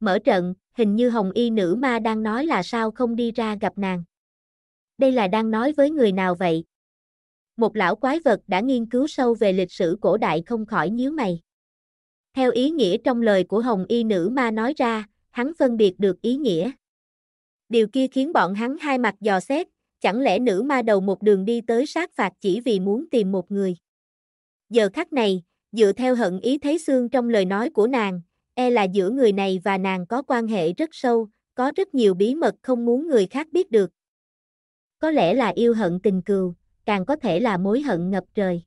mở trận, hình như hồng y nữ ma đang nói là sao không đi ra gặp nàng. Đây là đang nói với người nào vậy? Một lão quái vật đã nghiên cứu sâu về lịch sử cổ đại không khỏi nhíu mày. Theo ý nghĩa trong lời của hồng y nữ ma nói ra, hắn phân biệt được ý nghĩa. Điều kia khiến bọn hắn hai mặt dò xét, chẳng lẽ nữ ma đầu một đường đi tới sát phạt chỉ vì muốn tìm một người. Giờ khắc này, dựa theo hận ý thấy xương trong lời nói của nàng, e là giữa người này và nàng có quan hệ rất sâu, có rất nhiều bí mật không muốn người khác biết được. Có lẽ là yêu hận tình cừu, càng có thể là mối hận ngập trời.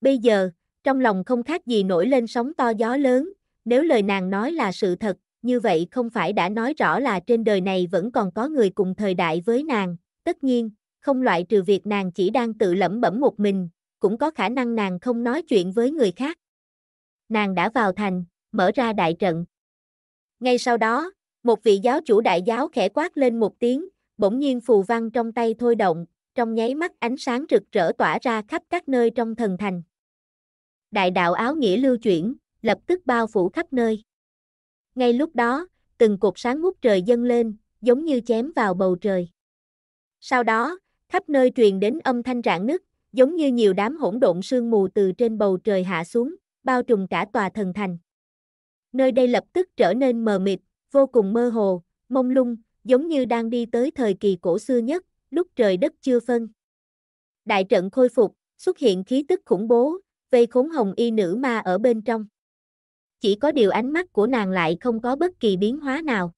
Bây giờ, trong lòng không khác gì nổi lên sóng to gió lớn, nếu lời nàng nói là sự thật, như vậy không phải đã nói rõ là trên đời này vẫn còn có người cùng thời đại với nàng, tất nhiên, không loại trừ việc nàng chỉ đang tự lẩm bẩm một mình, cũng có khả năng nàng không nói chuyện với người khác. Nàng đã vào thành, mở ra đại trận. Ngay sau đó, một vị giáo chủ đại giáo khẽ quát lên một tiếng, bỗng nhiên phù văn trong tay thôi động, trong nháy mắt ánh sáng rực rỡ tỏa ra khắp các nơi trong thần thành. Đại đạo áo nghĩa lưu chuyển, lập tức bao phủ khắp nơi. Ngay lúc đó, từng cột sáng ngút trời dâng lên, giống như chém vào bầu trời. Sau đó, khắp nơi truyền đến âm thanh rạn nứt, giống như nhiều đám hỗn độn sương mù từ trên bầu trời hạ xuống, bao trùm cả tòa thần thành nơi đây lập tức trở nên mờ mịt, vô cùng mơ hồ, mông lung, giống như đang đi tới thời kỳ cổ xưa nhất, lúc trời đất chưa phân. Đại trận khôi phục, xuất hiện khí tức khủng bố, vây khốn hồng y nữ ma ở bên trong. Chỉ có điều ánh mắt của nàng lại không có bất kỳ biến hóa nào.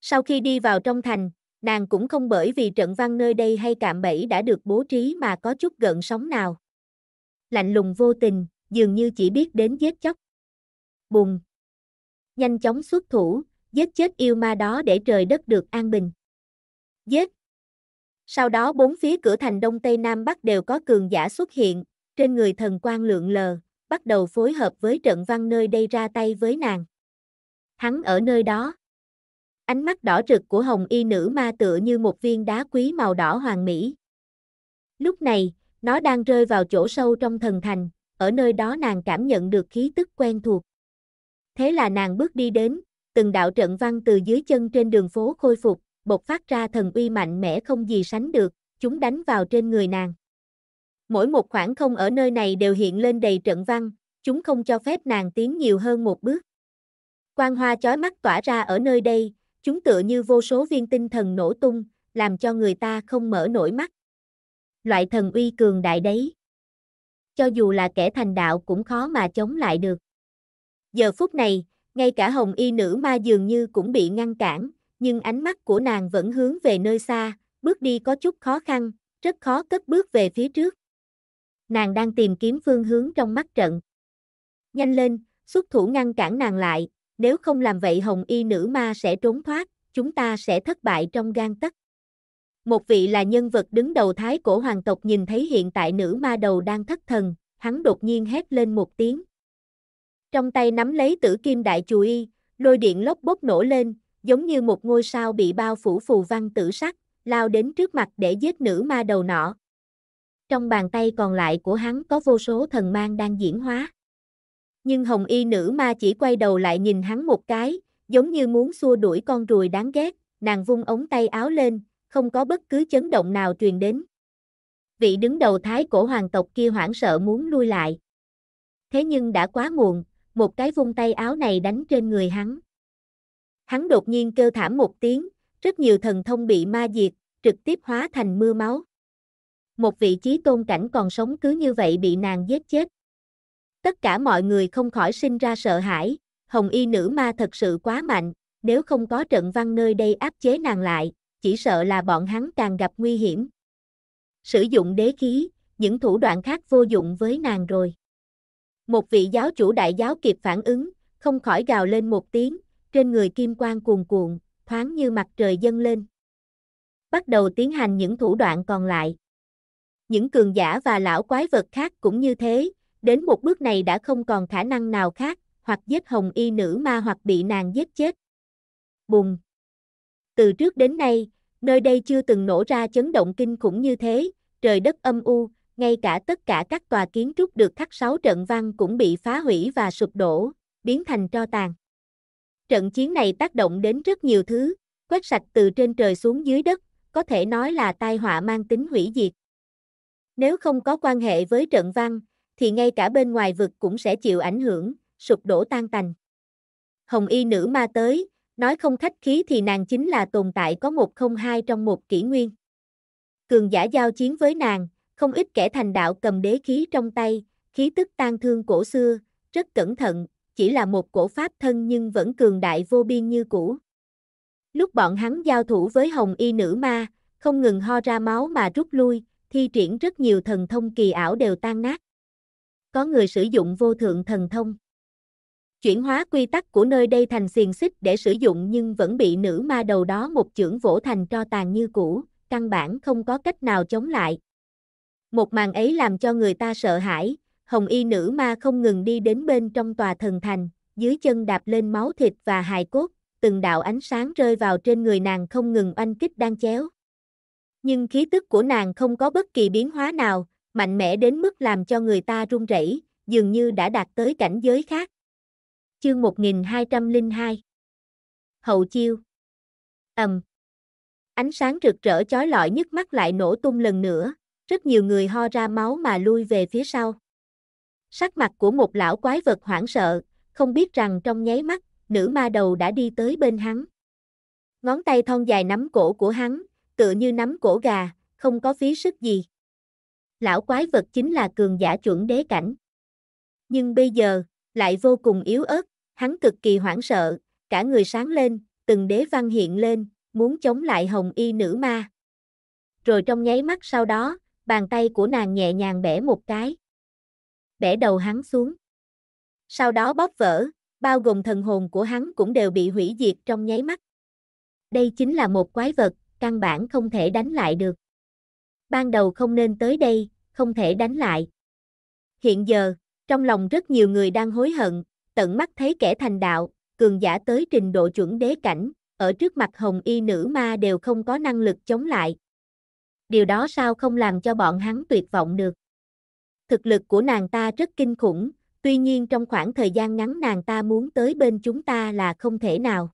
Sau khi đi vào trong thành, nàng cũng không bởi vì trận văn nơi đây hay cạm bẫy đã được bố trí mà có chút gợn sóng nào. Lạnh lùng vô tình, dường như chỉ biết đến giết chóc. Bùng, nhanh chóng xuất thủ, giết chết yêu ma đó để trời đất được an bình. Giết! Sau đó bốn phía cửa thành Đông Tây Nam Bắc đều có cường giả xuất hiện, trên người thần quan lượng lờ, bắt đầu phối hợp với trận văn nơi đây ra tay với nàng. Hắn ở nơi đó. Ánh mắt đỏ rực của hồng y nữ ma tựa như một viên đá quý màu đỏ hoàng mỹ. Lúc này, nó đang rơi vào chỗ sâu trong thần thành, ở nơi đó nàng cảm nhận được khí tức quen thuộc. Thế là nàng bước đi đến, từng đạo trận văn từ dưới chân trên đường phố khôi phục, bộc phát ra thần uy mạnh mẽ không gì sánh được, chúng đánh vào trên người nàng. Mỗi một khoảng không ở nơi này đều hiện lên đầy trận văn, chúng không cho phép nàng tiến nhiều hơn một bước. Quang hoa chói mắt tỏa ra ở nơi đây, chúng tựa như vô số viên tinh thần nổ tung, làm cho người ta không mở nổi mắt. Loại thần uy cường đại đấy. Cho dù là kẻ thành đạo cũng khó mà chống lại được. Giờ phút này, ngay cả hồng y nữ ma dường như cũng bị ngăn cản, nhưng ánh mắt của nàng vẫn hướng về nơi xa, bước đi có chút khó khăn, rất khó cất bước về phía trước. Nàng đang tìm kiếm phương hướng trong mắt trận. Nhanh lên, xuất thủ ngăn cản nàng lại, nếu không làm vậy hồng y nữ ma sẽ trốn thoát, chúng ta sẽ thất bại trong gan tất Một vị là nhân vật đứng đầu thái cổ hoàng tộc nhìn thấy hiện tại nữ ma đầu đang thất thần, hắn đột nhiên hét lên một tiếng, trong tay nắm lấy tử kim đại y lôi điện lốc bốc nổ lên, giống như một ngôi sao bị bao phủ phù văn tử sắc, lao đến trước mặt để giết nữ ma đầu nọ. Trong bàn tay còn lại của hắn có vô số thần mang đang diễn hóa. Nhưng hồng y nữ ma chỉ quay đầu lại nhìn hắn một cái, giống như muốn xua đuổi con ruồi đáng ghét, nàng vung ống tay áo lên, không có bất cứ chấn động nào truyền đến. Vị đứng đầu thái cổ hoàng tộc kia hoảng sợ muốn lui lại. Thế nhưng đã quá muộn, một cái vung tay áo này đánh trên người hắn. Hắn đột nhiên kêu thảm một tiếng, rất nhiều thần thông bị ma diệt, trực tiếp hóa thành mưa máu. Một vị trí tôn cảnh còn sống cứ như vậy bị nàng giết chết. Tất cả mọi người không khỏi sinh ra sợ hãi, hồng y nữ ma thật sự quá mạnh, nếu không có trận văn nơi đây áp chế nàng lại, chỉ sợ là bọn hắn càng gặp nguy hiểm. Sử dụng đế khí, những thủ đoạn khác vô dụng với nàng rồi. Một vị giáo chủ đại giáo kịp phản ứng, không khỏi gào lên một tiếng, trên người kim quang cuồn cuộn, thoáng như mặt trời dâng lên. Bắt đầu tiến hành những thủ đoạn còn lại. Những cường giả và lão quái vật khác cũng như thế, đến một bước này đã không còn khả năng nào khác, hoặc giết hồng y nữ ma hoặc bị nàng giết chết. Bùng! Từ trước đến nay, nơi đây chưa từng nổ ra chấn động kinh khủng như thế, trời đất âm u, ngay cả tất cả các tòa kiến trúc được khắc sáu trận văn cũng bị phá hủy và sụp đổ, biến thành tro tàn. Trận chiến này tác động đến rất nhiều thứ, quét sạch từ trên trời xuống dưới đất, có thể nói là tai họa mang tính hủy diệt. Nếu không có quan hệ với trận văn, thì ngay cả bên ngoài vực cũng sẽ chịu ảnh hưởng, sụp đổ tan tành. Hồng y nữ ma tới, nói không khách khí thì nàng chính là tồn tại có một không hai trong một kỷ nguyên. Cường giả giao chiến với nàng, không ít kẻ thành đạo cầm đế khí trong tay, khí tức tan thương cổ xưa, rất cẩn thận, chỉ là một cổ pháp thân nhưng vẫn cường đại vô biên như cũ. Lúc bọn hắn giao thủ với hồng y nữ ma, không ngừng ho ra máu mà rút lui, thi triển rất nhiều thần thông kỳ ảo đều tan nát. Có người sử dụng vô thượng thần thông. Chuyển hóa quy tắc của nơi đây thành xiềng xích để sử dụng nhưng vẫn bị nữ ma đầu đó một chưởng vỗ thành cho tàn như cũ, căn bản không có cách nào chống lại. Một màn ấy làm cho người ta sợ hãi, hồng y nữ ma không ngừng đi đến bên trong tòa thần thành, dưới chân đạp lên máu thịt và hài cốt, từng đạo ánh sáng rơi vào trên người nàng không ngừng oanh kích đang chéo. Nhưng khí tức của nàng không có bất kỳ biến hóa nào, mạnh mẽ đến mức làm cho người ta run rẩy, dường như đã đạt tới cảnh giới khác. Chương 1202 Hậu chiêu Ầm Ánh sáng rực rỡ chói lọi nhức mắt lại nổ tung lần nữa, rất nhiều người ho ra máu mà lui về phía sau. Sắc mặt của một lão quái vật hoảng sợ, không biết rằng trong nháy mắt, nữ ma đầu đã đi tới bên hắn. Ngón tay thon dài nắm cổ của hắn, tựa như nắm cổ gà, không có phí sức gì. Lão quái vật chính là cường giả chuẩn đế cảnh. Nhưng bây giờ, lại vô cùng yếu ớt, hắn cực kỳ hoảng sợ, cả người sáng lên, từng đế văn hiện lên, muốn chống lại hồng y nữ ma. Rồi trong nháy mắt sau đó, bàn tay của nàng nhẹ nhàng bẻ một cái. Bẻ đầu hắn xuống. Sau đó bóp vỡ, bao gồm thần hồn của hắn cũng đều bị hủy diệt trong nháy mắt. Đây chính là một quái vật, căn bản không thể đánh lại được. Ban đầu không nên tới đây, không thể đánh lại. Hiện giờ, trong lòng rất nhiều người đang hối hận, tận mắt thấy kẻ thành đạo, cường giả tới trình độ chuẩn đế cảnh, ở trước mặt hồng y nữ ma đều không có năng lực chống lại, điều đó sao không làm cho bọn hắn tuyệt vọng được. Thực lực của nàng ta rất kinh khủng, tuy nhiên trong khoảng thời gian ngắn nàng ta muốn tới bên chúng ta là không thể nào.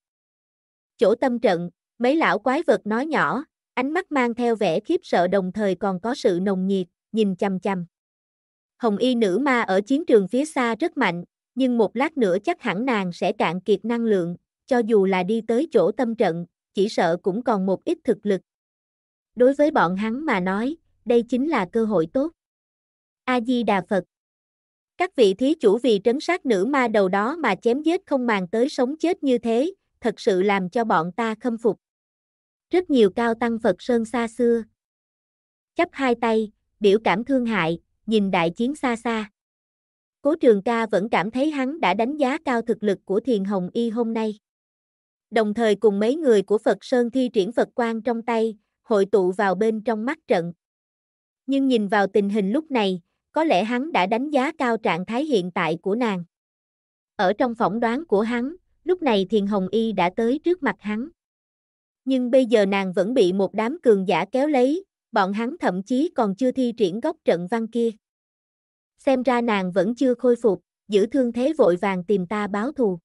Chỗ tâm trận, mấy lão quái vật nói nhỏ, ánh mắt mang theo vẻ khiếp sợ đồng thời còn có sự nồng nhiệt, nhìn chằm chằm. Hồng y nữ ma ở chiến trường phía xa rất mạnh, nhưng một lát nữa chắc hẳn nàng sẽ cạn kiệt năng lượng, cho dù là đi tới chỗ tâm trận, chỉ sợ cũng còn một ít thực lực đối với bọn hắn mà nói, đây chính là cơ hội tốt. A-di-đà Phật Các vị thí chủ vì trấn sát nữ ma đầu đó mà chém giết không màng tới sống chết như thế, thật sự làm cho bọn ta khâm phục. Rất nhiều cao tăng Phật Sơn xa xưa. chấp hai tay, biểu cảm thương hại, nhìn đại chiến xa xa. Cố trường ca vẫn cảm thấy hắn đã đánh giá cao thực lực của thiền hồng y hôm nay. Đồng thời cùng mấy người của Phật Sơn thi triển Phật quan trong tay, hội tụ vào bên trong mắt trận. Nhưng nhìn vào tình hình lúc này, có lẽ hắn đã đánh giá cao trạng thái hiện tại của nàng. Ở trong phỏng đoán của hắn, lúc này Thiền Hồng Y đã tới trước mặt hắn. Nhưng bây giờ nàng vẫn bị một đám cường giả kéo lấy, bọn hắn thậm chí còn chưa thi triển góc trận văn kia. Xem ra nàng vẫn chưa khôi phục, giữ thương thế vội vàng tìm ta báo thù.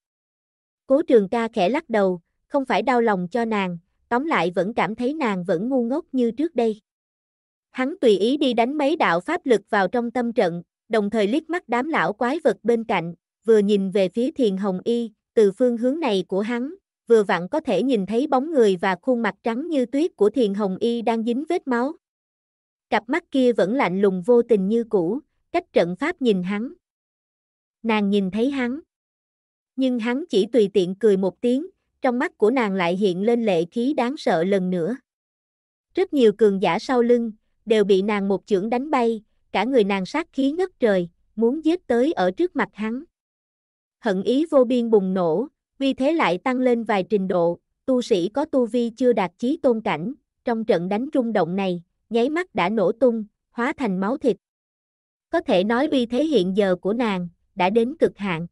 Cố trường ca khẽ lắc đầu, không phải đau lòng cho nàng, tóm lại vẫn cảm thấy nàng vẫn ngu ngốc như trước đây. Hắn tùy ý đi đánh mấy đạo pháp lực vào trong tâm trận, đồng thời liếc mắt đám lão quái vật bên cạnh, vừa nhìn về phía thiền hồng y, từ phương hướng này của hắn, vừa vặn có thể nhìn thấy bóng người và khuôn mặt trắng như tuyết của thiền hồng y đang dính vết máu. Cặp mắt kia vẫn lạnh lùng vô tình như cũ, cách trận pháp nhìn hắn. Nàng nhìn thấy hắn. Nhưng hắn chỉ tùy tiện cười một tiếng, trong mắt của nàng lại hiện lên lệ khí đáng sợ lần nữa. Rất nhiều cường giả sau lưng, đều bị nàng một chưởng đánh bay, cả người nàng sát khí ngất trời, muốn giết tới ở trước mặt hắn. Hận ý vô biên bùng nổ, vì thế lại tăng lên vài trình độ, tu sĩ có tu vi chưa đạt chí tôn cảnh, trong trận đánh rung động này, nháy mắt đã nổ tung, hóa thành máu thịt. Có thể nói uy thế hiện giờ của nàng, đã đến cực hạn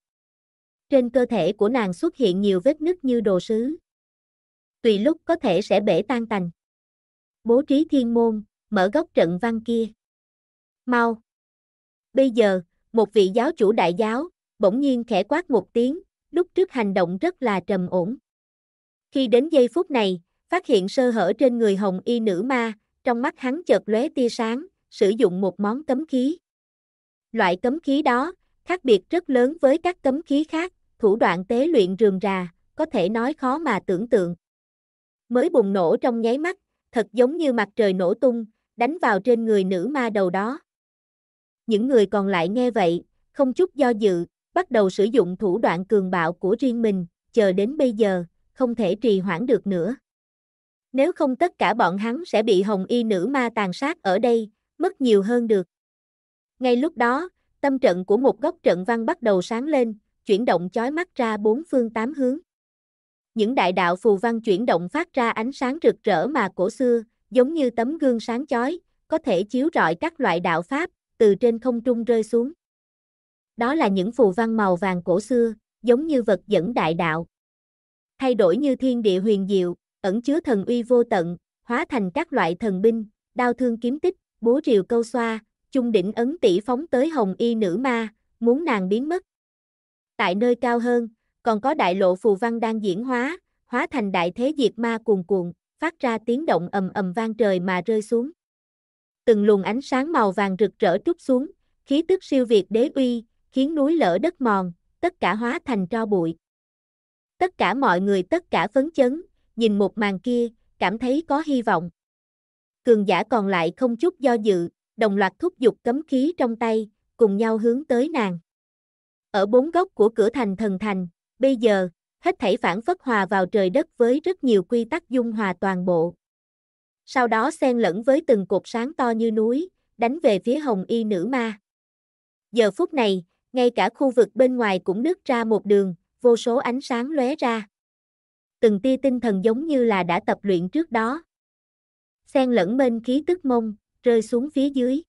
trên cơ thể của nàng xuất hiện nhiều vết nứt như đồ sứ. Tùy lúc có thể sẽ bể tan tành. Bố trí thiên môn, mở góc trận văn kia. Mau! Bây giờ, một vị giáo chủ đại giáo, bỗng nhiên khẽ quát một tiếng, lúc trước hành động rất là trầm ổn. Khi đến giây phút này, phát hiện sơ hở trên người hồng y nữ ma, trong mắt hắn chợt lóe tia sáng, sử dụng một món cấm khí. Loại cấm khí đó, khác biệt rất lớn với các cấm khí khác, thủ đoạn tế luyện rườm rà, có thể nói khó mà tưởng tượng. Mới bùng nổ trong nháy mắt, thật giống như mặt trời nổ tung, đánh vào trên người nữ ma đầu đó. Những người còn lại nghe vậy, không chút do dự, bắt đầu sử dụng thủ đoạn cường bạo của riêng mình, chờ đến bây giờ, không thể trì hoãn được nữa. Nếu không tất cả bọn hắn sẽ bị hồng y nữ ma tàn sát ở đây, mất nhiều hơn được. Ngay lúc đó, tâm trận của một góc trận văn bắt đầu sáng lên, chuyển động chói mắt ra bốn phương tám hướng. Những đại đạo phù văn chuyển động phát ra ánh sáng rực rỡ mà cổ xưa, giống như tấm gương sáng chói, có thể chiếu rọi các loại đạo pháp, từ trên không trung rơi xuống. Đó là những phù văn màu vàng cổ xưa, giống như vật dẫn đại đạo. Thay đổi như thiên địa huyền diệu, ẩn chứa thần uy vô tận, hóa thành các loại thần binh, đao thương kiếm tích, búa rìu câu xoa, chung đỉnh ấn tỷ phóng tới hồng y nữ ma, muốn nàng biến mất, tại nơi cao hơn, còn có đại lộ phù văn đang diễn hóa, hóa thành đại thế diệt ma cuồn cuộn, phát ra tiếng động ầm ầm vang trời mà rơi xuống. Từng luồng ánh sáng màu vàng rực rỡ trút xuống, khí tức siêu việt đế uy, khiến núi lở đất mòn, tất cả hóa thành tro bụi. Tất cả mọi người tất cả phấn chấn, nhìn một màn kia, cảm thấy có hy vọng. Cường giả còn lại không chút do dự, đồng loạt thúc giục cấm khí trong tay, cùng nhau hướng tới nàng. Ở bốn góc của cửa thành thần thành, bây giờ, hết thảy phản phất hòa vào trời đất với rất nhiều quy tắc dung hòa toàn bộ. Sau đó xen lẫn với từng cột sáng to như núi, đánh về phía hồng y nữ ma. Giờ phút này, ngay cả khu vực bên ngoài cũng nứt ra một đường, vô số ánh sáng lóe ra. Từng tia tinh thần giống như là đã tập luyện trước đó. Xen lẫn bên khí tức mông, rơi xuống phía dưới.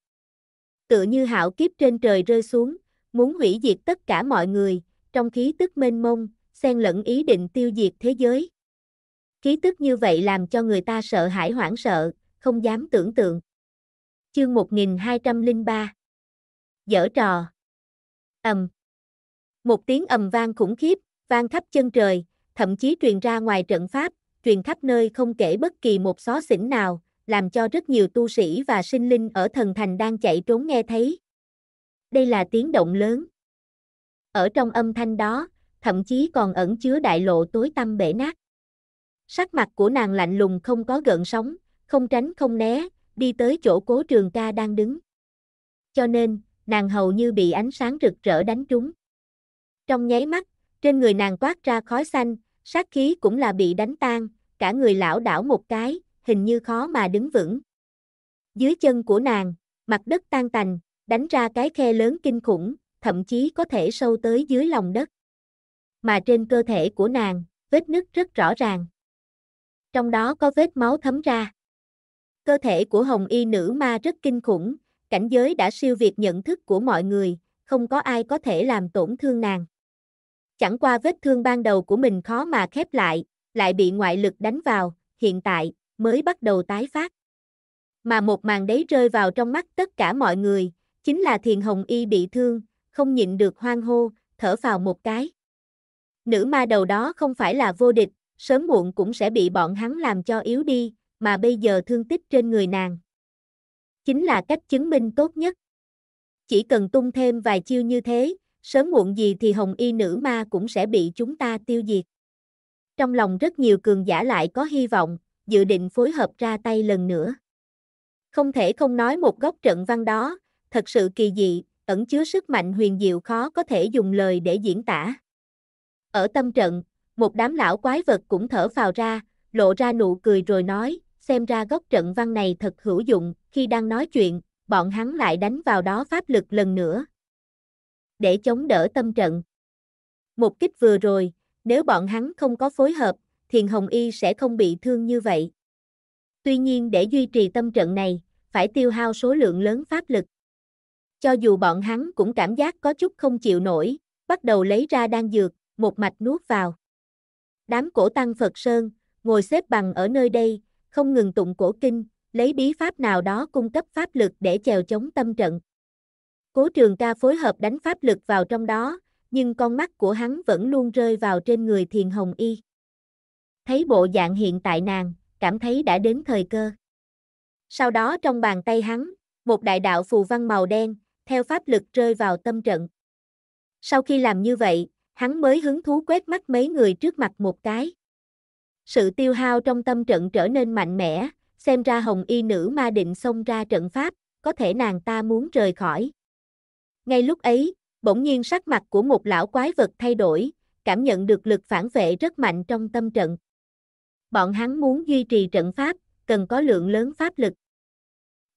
Tựa như hảo kiếp trên trời rơi xuống, muốn hủy diệt tất cả mọi người, trong khí tức mênh mông, xen lẫn ý định tiêu diệt thế giới. Khí tức như vậy làm cho người ta sợ hãi hoảng sợ, không dám tưởng tượng. Chương 1203 Giở trò ầm. Một tiếng ầm vang khủng khiếp, vang khắp chân trời, thậm chí truyền ra ngoài trận pháp, truyền khắp nơi không kể bất kỳ một xó xỉnh nào, làm cho rất nhiều tu sĩ và sinh linh ở thần thành đang chạy trốn nghe thấy, đây là tiếng động lớn. Ở trong âm thanh đó, thậm chí còn ẩn chứa đại lộ tối tăm bể nát. Sắc mặt của nàng lạnh lùng không có gợn sóng, không tránh không né, đi tới chỗ cố trường ca đang đứng. Cho nên, nàng hầu như bị ánh sáng rực rỡ đánh trúng. Trong nháy mắt, trên người nàng toát ra khói xanh, sát khí cũng là bị đánh tan, cả người lão đảo một cái, hình như khó mà đứng vững. Dưới chân của nàng, mặt đất tan tành, đánh ra cái khe lớn kinh khủng, thậm chí có thể sâu tới dưới lòng đất. Mà trên cơ thể của nàng, vết nứt rất rõ ràng. Trong đó có vết máu thấm ra. Cơ thể của hồng y nữ ma rất kinh khủng, cảnh giới đã siêu việt nhận thức của mọi người, không có ai có thể làm tổn thương nàng. Chẳng qua vết thương ban đầu của mình khó mà khép lại, lại bị ngoại lực đánh vào, hiện tại mới bắt đầu tái phát. Mà một màn đấy rơi vào trong mắt tất cả mọi người, Chính là Thiền Hồng Y bị thương, không nhịn được hoang hô, thở vào một cái. Nữ ma đầu đó không phải là vô địch, sớm muộn cũng sẽ bị bọn hắn làm cho yếu đi, mà bây giờ thương tích trên người nàng. Chính là cách chứng minh tốt nhất. Chỉ cần tung thêm vài chiêu như thế, sớm muộn gì thì hồng y nữ ma cũng sẽ bị chúng ta tiêu diệt. Trong lòng rất nhiều cường giả lại có hy vọng, dự định phối hợp ra tay lần nữa. Không thể không nói một góc trận văn đó, thật sự kỳ dị, ẩn chứa sức mạnh huyền diệu khó có thể dùng lời để diễn tả. Ở tâm trận, một đám lão quái vật cũng thở phào ra, lộ ra nụ cười rồi nói, xem ra góc trận văn này thật hữu dụng, khi đang nói chuyện, bọn hắn lại đánh vào đó pháp lực lần nữa. Để chống đỡ tâm trận. Một kích vừa rồi, nếu bọn hắn không có phối hợp, Thiền Hồng Y sẽ không bị thương như vậy. Tuy nhiên để duy trì tâm trận này, phải tiêu hao số lượng lớn pháp lực. Cho dù bọn hắn cũng cảm giác có chút không chịu nổi, bắt đầu lấy ra đan dược, một mạch nuốt vào. Đám cổ tăng Phật Sơn, ngồi xếp bằng ở nơi đây, không ngừng tụng cổ kinh, lấy bí pháp nào đó cung cấp pháp lực để chèo chống tâm trận. Cố trường ca phối hợp đánh pháp lực vào trong đó, nhưng con mắt của hắn vẫn luôn rơi vào trên người thiền hồng y. Thấy bộ dạng hiện tại nàng, cảm thấy đã đến thời cơ. Sau đó trong bàn tay hắn, một đại đạo phù văn màu đen, theo pháp lực rơi vào tâm trận. Sau khi làm như vậy, hắn mới hứng thú quét mắt mấy người trước mặt một cái. Sự tiêu hao trong tâm trận trở nên mạnh mẽ, xem ra hồng y nữ ma định xông ra trận pháp, có thể nàng ta muốn rời khỏi. Ngay lúc ấy, bỗng nhiên sắc mặt của một lão quái vật thay đổi, cảm nhận được lực phản vệ rất mạnh trong tâm trận. Bọn hắn muốn duy trì trận pháp, cần có lượng lớn pháp lực.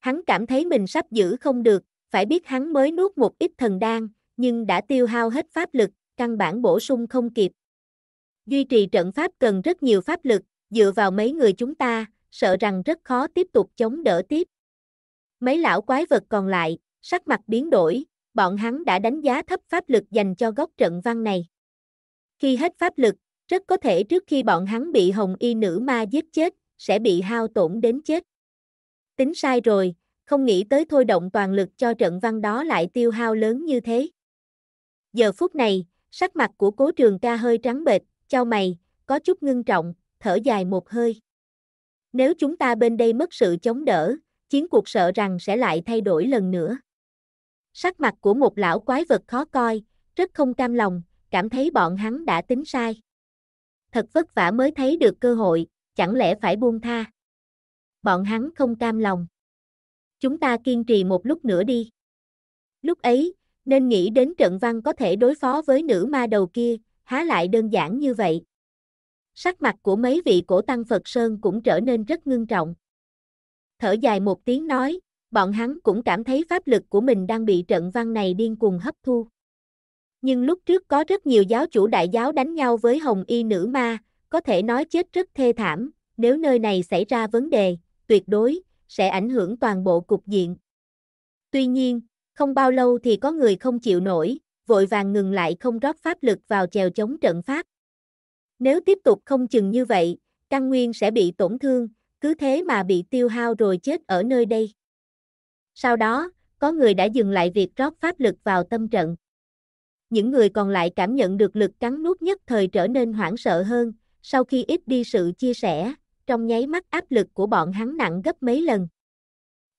Hắn cảm thấy mình sắp giữ không được, phải biết hắn mới nuốt một ít thần đan, nhưng đã tiêu hao hết pháp lực, căn bản bổ sung không kịp. Duy trì trận pháp cần rất nhiều pháp lực, dựa vào mấy người chúng ta, sợ rằng rất khó tiếp tục chống đỡ tiếp. Mấy lão quái vật còn lại, sắc mặt biến đổi, bọn hắn đã đánh giá thấp pháp lực dành cho góc trận văn này. Khi hết pháp lực, rất có thể trước khi bọn hắn bị hồng y nữ ma giết chết, sẽ bị hao tổn đến chết. Tính sai rồi, không nghĩ tới thôi động toàn lực cho trận văn đó lại tiêu hao lớn như thế. Giờ phút này, sắc mặt của cố trường ca hơi trắng bệch, chau mày, có chút ngưng trọng, thở dài một hơi. Nếu chúng ta bên đây mất sự chống đỡ, chiến cuộc sợ rằng sẽ lại thay đổi lần nữa. Sắc mặt của một lão quái vật khó coi, rất không cam lòng, cảm thấy bọn hắn đã tính sai. Thật vất vả mới thấy được cơ hội, chẳng lẽ phải buông tha. Bọn hắn không cam lòng chúng ta kiên trì một lúc nữa đi. Lúc ấy, nên nghĩ đến trận văn có thể đối phó với nữ ma đầu kia, há lại đơn giản như vậy. Sắc mặt của mấy vị cổ tăng Phật Sơn cũng trở nên rất ngưng trọng. Thở dài một tiếng nói, bọn hắn cũng cảm thấy pháp lực của mình đang bị trận văn này điên cuồng hấp thu. Nhưng lúc trước có rất nhiều giáo chủ đại giáo đánh nhau với hồng y nữ ma, có thể nói chết rất thê thảm, nếu nơi này xảy ra vấn đề, tuyệt đối, sẽ ảnh hưởng toàn bộ cục diện. Tuy nhiên, không bao lâu thì có người không chịu nổi, vội vàng ngừng lại không rót pháp lực vào chèo chống trận pháp. Nếu tiếp tục không chừng như vậy, căn nguyên sẽ bị tổn thương, cứ thế mà bị tiêu hao rồi chết ở nơi đây. Sau đó, có người đã dừng lại việc rót pháp lực vào tâm trận. Những người còn lại cảm nhận được lực cắn nút nhất thời trở nên hoảng sợ hơn, sau khi ít đi sự chia sẻ, trong nháy mắt áp lực của bọn hắn nặng gấp mấy lần.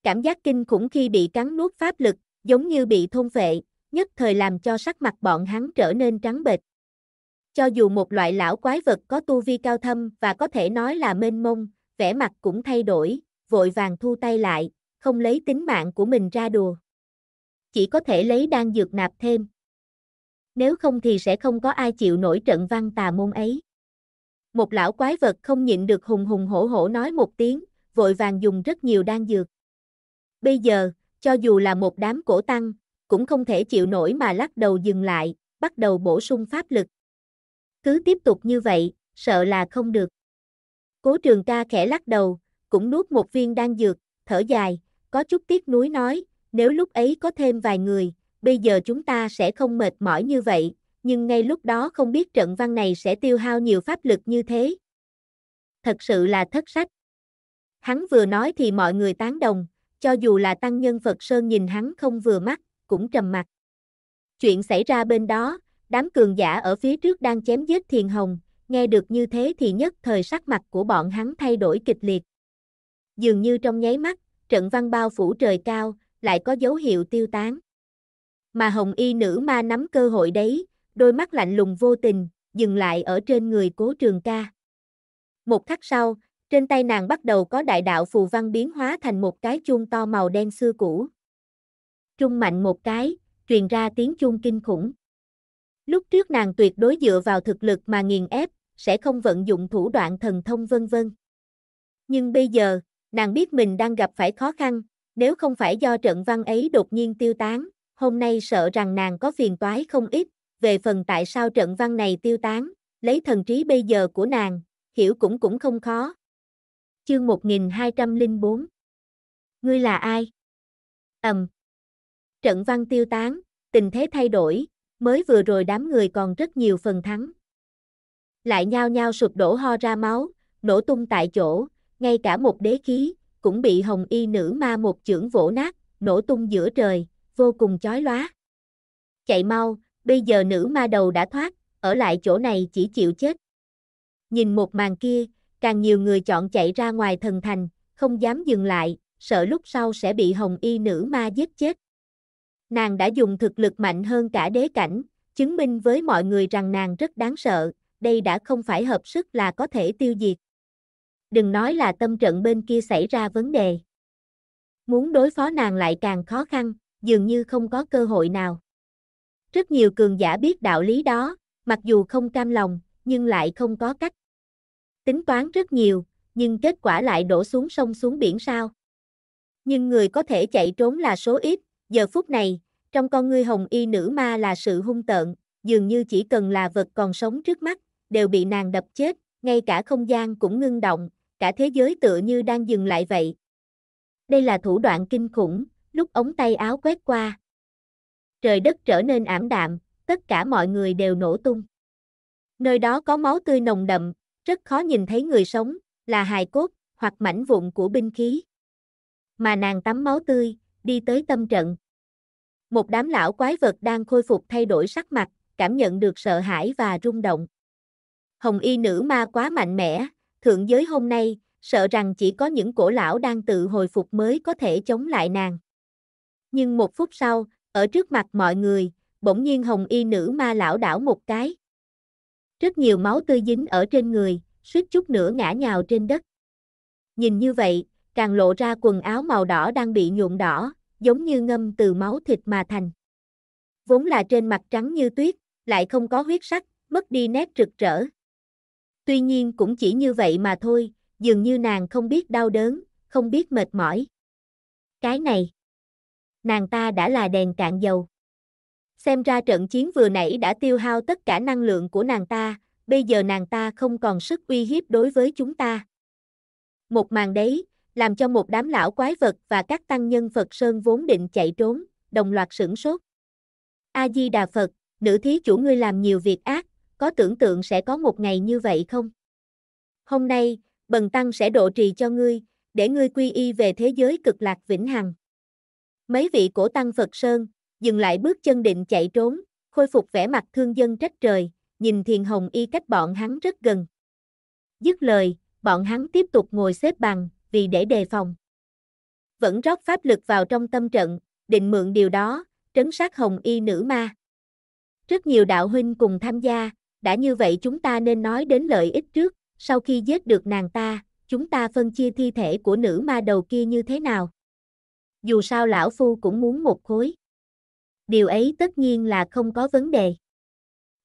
Cảm giác kinh khủng khi bị cắn nuốt pháp lực, giống như bị thôn phệ, nhất thời làm cho sắc mặt bọn hắn trở nên trắng bệch. Cho dù một loại lão quái vật có tu vi cao thâm và có thể nói là mênh mông, vẻ mặt cũng thay đổi, vội vàng thu tay lại, không lấy tính mạng của mình ra đùa. Chỉ có thể lấy đan dược nạp thêm. Nếu không thì sẽ không có ai chịu nổi trận văn tà môn ấy một lão quái vật không nhịn được hùng hùng hổ hổ nói một tiếng, vội vàng dùng rất nhiều đan dược. Bây giờ, cho dù là một đám cổ tăng, cũng không thể chịu nổi mà lắc đầu dừng lại, bắt đầu bổ sung pháp lực. Cứ tiếp tục như vậy, sợ là không được. Cố trường ca khẽ lắc đầu, cũng nuốt một viên đan dược, thở dài, có chút tiếc nuối nói, nếu lúc ấy có thêm vài người, bây giờ chúng ta sẽ không mệt mỏi như vậy, nhưng ngay lúc đó không biết trận văn này sẽ tiêu hao nhiều pháp lực như thế. Thật sự là thất sách. Hắn vừa nói thì mọi người tán đồng, cho dù là tăng nhân Phật Sơn nhìn hắn không vừa mắt, cũng trầm mặt. Chuyện xảy ra bên đó, đám cường giả ở phía trước đang chém giết thiền hồng, nghe được như thế thì nhất thời sắc mặt của bọn hắn thay đổi kịch liệt. Dường như trong nháy mắt, trận văn bao phủ trời cao, lại có dấu hiệu tiêu tán. Mà hồng y nữ ma nắm cơ hội đấy, đôi mắt lạnh lùng vô tình, dừng lại ở trên người cố trường ca. Một khắc sau, trên tay nàng bắt đầu có đại đạo phù văn biến hóa thành một cái chuông to màu đen xưa cũ. Trung mạnh một cái, truyền ra tiếng chuông kinh khủng. Lúc trước nàng tuyệt đối dựa vào thực lực mà nghiền ép, sẽ không vận dụng thủ đoạn thần thông vân vân. Nhưng bây giờ, nàng biết mình đang gặp phải khó khăn, nếu không phải do trận văn ấy đột nhiên tiêu tán, hôm nay sợ rằng nàng có phiền toái không ít, về phần tại sao trận văn này tiêu tán, lấy thần trí bây giờ của nàng, hiểu cũng cũng không khó. Chương 1204 Ngươi là ai? Ầm. Um. Trận văn tiêu tán, tình thế thay đổi, mới vừa rồi đám người còn rất nhiều phần thắng. Lại nhao nhao sụp đổ ho ra máu, nổ tung tại chỗ, ngay cả một đế khí, cũng bị hồng y nữ ma một chưởng vỗ nát, nổ tung giữa trời, vô cùng chói lóa. Chạy mau, bây giờ nữ ma đầu đã thoát, ở lại chỗ này chỉ chịu chết. Nhìn một màn kia, càng nhiều người chọn chạy ra ngoài thần thành, không dám dừng lại, sợ lúc sau sẽ bị hồng y nữ ma giết chết. Nàng đã dùng thực lực mạnh hơn cả đế cảnh, chứng minh với mọi người rằng nàng rất đáng sợ, đây đã không phải hợp sức là có thể tiêu diệt. Đừng nói là tâm trận bên kia xảy ra vấn đề. Muốn đối phó nàng lại càng khó khăn, dường như không có cơ hội nào. Rất nhiều cường giả biết đạo lý đó, mặc dù không cam lòng, nhưng lại không có cách. Tính toán rất nhiều, nhưng kết quả lại đổ xuống sông xuống biển sao. Nhưng người có thể chạy trốn là số ít, giờ phút này, trong con ngươi hồng y nữ ma là sự hung tợn, dường như chỉ cần là vật còn sống trước mắt, đều bị nàng đập chết, ngay cả không gian cũng ngưng động, cả thế giới tựa như đang dừng lại vậy. Đây là thủ đoạn kinh khủng, lúc ống tay áo quét qua, trời đất trở nên ảm đạm, tất cả mọi người đều nổ tung. Nơi đó có máu tươi nồng đậm, rất khó nhìn thấy người sống, là hài cốt, hoặc mảnh vụn của binh khí. Mà nàng tắm máu tươi, đi tới tâm trận. Một đám lão quái vật đang khôi phục thay đổi sắc mặt, cảm nhận được sợ hãi và rung động. Hồng y nữ ma quá mạnh mẽ, thượng giới hôm nay, sợ rằng chỉ có những cổ lão đang tự hồi phục mới có thể chống lại nàng. Nhưng một phút sau, ở trước mặt mọi người, bỗng nhiên hồng y nữ ma lão đảo một cái. Rất nhiều máu tươi dính ở trên người, suýt chút nữa ngã nhào trên đất. Nhìn như vậy, càng lộ ra quần áo màu đỏ đang bị nhuộm đỏ, giống như ngâm từ máu thịt mà thành. Vốn là trên mặt trắng như tuyết, lại không có huyết sắc, mất đi nét rực rỡ. Tuy nhiên cũng chỉ như vậy mà thôi, dường như nàng không biết đau đớn, không biết mệt mỏi. Cái này, nàng ta đã là đèn cạn dầu. Xem ra trận chiến vừa nãy đã tiêu hao tất cả năng lượng của nàng ta, bây giờ nàng ta không còn sức uy hiếp đối với chúng ta. Một màn đấy, làm cho một đám lão quái vật và các tăng nhân Phật Sơn vốn định chạy trốn, đồng loạt sửng sốt. A-di-đà Phật, nữ thí chủ ngươi làm nhiều việc ác, có tưởng tượng sẽ có một ngày như vậy không? Hôm nay, Bần Tăng sẽ độ trì cho ngươi, để ngươi quy y về thế giới cực lạc vĩnh hằng. Mấy vị cổ tăng Phật Sơn, dừng lại bước chân định chạy trốn, khôi phục vẻ mặt thương dân trách trời, nhìn thiền hồng y cách bọn hắn rất gần. Dứt lời, bọn hắn tiếp tục ngồi xếp bằng, vì để đề phòng. Vẫn rót pháp lực vào trong tâm trận, định mượn điều đó, trấn sát hồng y nữ ma. Rất nhiều đạo huynh cùng tham gia, đã như vậy chúng ta nên nói đến lợi ích trước, sau khi giết được nàng ta, chúng ta phân chia thi thể của nữ ma đầu kia như thế nào dù sao lão phu cũng muốn một khối. Điều ấy tất nhiên là không có vấn đề.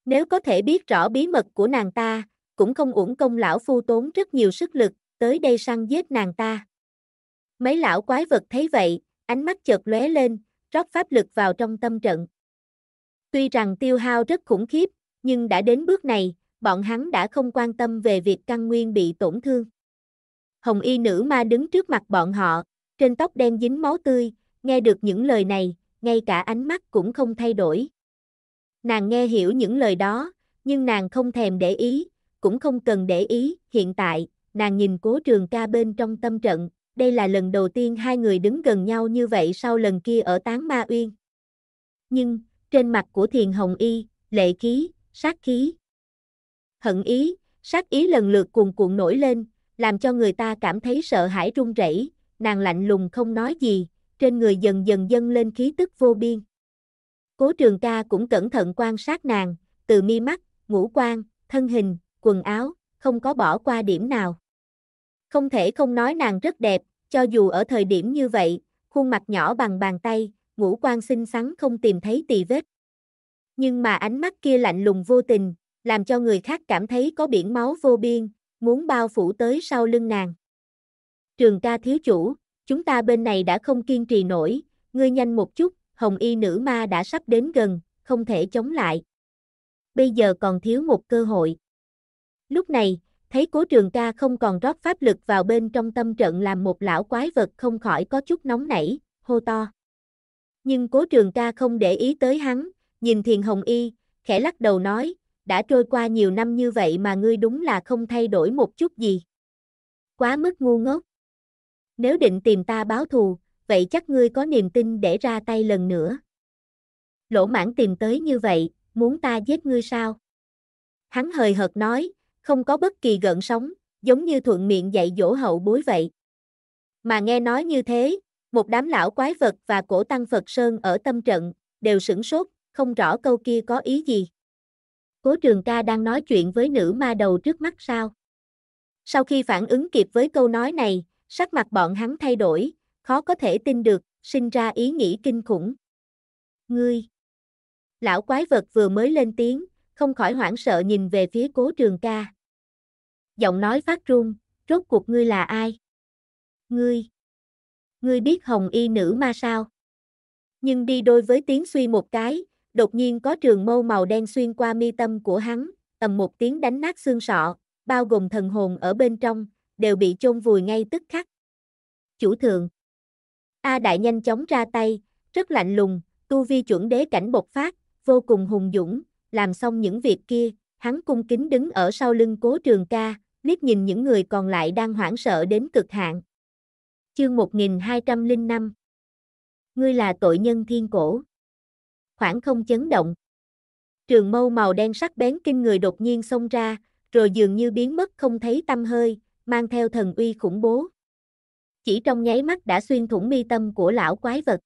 Nếu có thể biết rõ bí mật của nàng ta, cũng không uổng công lão phu tốn rất nhiều sức lực, tới đây săn giết nàng ta. Mấy lão quái vật thấy vậy, ánh mắt chợt lóe lên, rót pháp lực vào trong tâm trận. Tuy rằng tiêu hao rất khủng khiếp, nhưng đã đến bước này, bọn hắn đã không quan tâm về việc căn nguyên bị tổn thương. Hồng y nữ ma đứng trước mặt bọn họ, trên tóc đen dính máu tươi, nghe được những lời này, ngay cả ánh mắt cũng không thay đổi. Nàng nghe hiểu những lời đó, nhưng nàng không thèm để ý, cũng không cần để ý, hiện tại, nàng nhìn cố trường ca bên trong tâm trận, đây là lần đầu tiên hai người đứng gần nhau như vậy sau lần kia ở Tán Ma Uyên. Nhưng, trên mặt của Thiền Hồng Y, lệ khí, sát khí, hận ý, sát ý lần lượt cuồn cuộn nổi lên, làm cho người ta cảm thấy sợ hãi run rẩy, nàng lạnh lùng không nói gì, trên người dần dần dâng lên khí tức vô biên. Cố trường ca cũng cẩn thận quan sát nàng, từ mi mắt, ngũ quan, thân hình, quần áo, không có bỏ qua điểm nào. Không thể không nói nàng rất đẹp, cho dù ở thời điểm như vậy, khuôn mặt nhỏ bằng bàn tay, ngũ quan xinh xắn không tìm thấy tì vết. Nhưng mà ánh mắt kia lạnh lùng vô tình, làm cho người khác cảm thấy có biển máu vô biên, muốn bao phủ tới sau lưng nàng trường ca thiếu chủ, chúng ta bên này đã không kiên trì nổi, ngươi nhanh một chút, hồng y nữ ma đã sắp đến gần, không thể chống lại. Bây giờ còn thiếu một cơ hội. Lúc này, thấy cố trường ca không còn rót pháp lực vào bên trong tâm trận làm một lão quái vật không khỏi có chút nóng nảy, hô to. Nhưng cố trường ca không để ý tới hắn, nhìn thiền hồng y, khẽ lắc đầu nói, đã trôi qua nhiều năm như vậy mà ngươi đúng là không thay đổi một chút gì. Quá mức ngu ngốc nếu định tìm ta báo thù, vậy chắc ngươi có niềm tin để ra tay lần nữa. Lỗ mãn tìm tới như vậy, muốn ta giết ngươi sao? Hắn hời hợt nói, không có bất kỳ gợn sóng, giống như thuận miệng dạy dỗ hậu bối vậy. Mà nghe nói như thế, một đám lão quái vật và cổ tăng Phật Sơn ở tâm trận, đều sửng sốt, không rõ câu kia có ý gì. Cố trường ca đang nói chuyện với nữ ma đầu trước mắt sao? Sau khi phản ứng kịp với câu nói này, Sắc mặt bọn hắn thay đổi, khó có thể tin được, sinh ra ý nghĩ kinh khủng. Ngươi! Lão quái vật vừa mới lên tiếng, không khỏi hoảng sợ nhìn về phía cố trường ca. Giọng nói phát run, rốt cuộc ngươi là ai? Ngươi! Ngươi biết hồng y nữ ma sao? Nhưng đi đôi với tiếng suy một cái, đột nhiên có trường mâu màu đen xuyên qua mi tâm của hắn, tầm một tiếng đánh nát xương sọ, bao gồm thần hồn ở bên trong, đều bị chôn vùi ngay tức khắc. Chủ thượng. A Đại nhanh chóng ra tay, rất lạnh lùng, tu vi chuẩn đế cảnh bộc phát, vô cùng hùng dũng, làm xong những việc kia, hắn cung kính đứng ở sau lưng cố trường ca, liếc nhìn những người còn lại đang hoảng sợ đến cực hạn. Chương 1205 Ngươi là tội nhân thiên cổ. Khoảng không chấn động. Trường mâu màu đen sắc bén kinh người đột nhiên xông ra, rồi dường như biến mất không thấy tâm hơi, mang theo thần uy khủng bố. Chỉ trong nháy mắt đã xuyên thủng mi tâm của lão quái vật.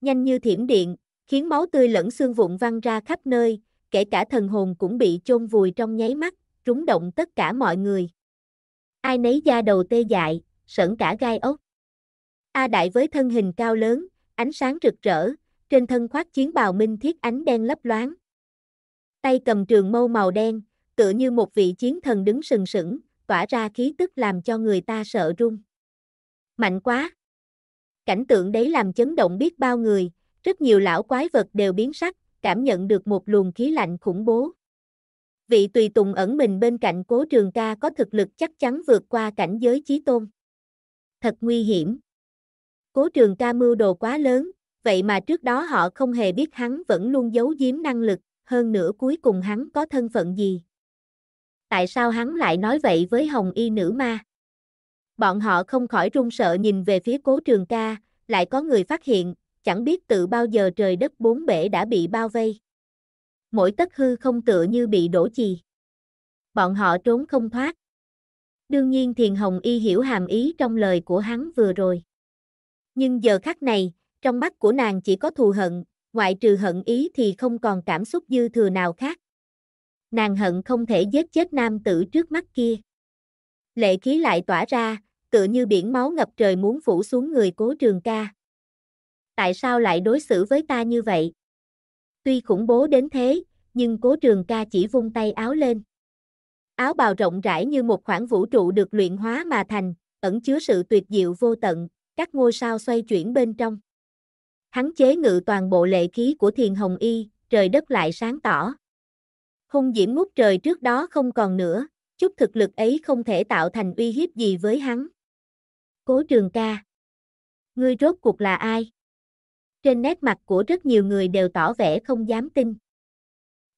Nhanh như thiểm điện, khiến máu tươi lẫn xương vụn văng ra khắp nơi, kể cả thần hồn cũng bị chôn vùi trong nháy mắt, rúng động tất cả mọi người. Ai nấy da đầu tê dại, sởn cả gai ốc. A đại với thân hình cao lớn, ánh sáng rực rỡ, trên thân khoác chiến bào minh thiết ánh đen lấp loáng. Tay cầm trường mâu màu đen, tựa như một vị chiến thần đứng sừng sững, tỏa ra khí tức làm cho người ta sợ run. Mạnh quá! Cảnh tượng đấy làm chấn động biết bao người, rất nhiều lão quái vật đều biến sắc, cảm nhận được một luồng khí lạnh khủng bố. Vị tùy tùng ẩn mình bên cạnh cố trường ca có thực lực chắc chắn vượt qua cảnh giới chí tôn. Thật nguy hiểm. Cố trường ca mưu đồ quá lớn, vậy mà trước đó họ không hề biết hắn vẫn luôn giấu giếm năng lực, hơn nữa cuối cùng hắn có thân phận gì, tại sao hắn lại nói vậy với hồng y nữ ma. Bọn họ không khỏi run sợ nhìn về phía cố trường ca, lại có người phát hiện, chẳng biết từ bao giờ trời đất bốn bể đã bị bao vây. Mỗi tất hư không tựa như bị đổ chì. Bọn họ trốn không thoát. Đương nhiên Thiền Hồng Y hiểu hàm ý trong lời của hắn vừa rồi. Nhưng giờ khắc này, trong mắt của nàng chỉ có thù hận, ngoại trừ hận ý thì không còn cảm xúc dư thừa nào khác nàng hận không thể giết chết nam tử trước mắt kia. Lệ khí lại tỏa ra, tựa như biển máu ngập trời muốn phủ xuống người cố trường ca. Tại sao lại đối xử với ta như vậy? Tuy khủng bố đến thế, nhưng cố trường ca chỉ vung tay áo lên. Áo bào rộng rãi như một khoảng vũ trụ được luyện hóa mà thành, ẩn chứa sự tuyệt diệu vô tận, các ngôi sao xoay chuyển bên trong. Hắn chế ngự toàn bộ lệ khí của thiền hồng y, trời đất lại sáng tỏ. Hung diễm ngút trời trước đó không còn nữa, chút thực lực ấy không thể tạo thành uy hiếp gì với hắn. Cố trường ca. Ngươi rốt cuộc là ai? Trên nét mặt của rất nhiều người đều tỏ vẻ không dám tin.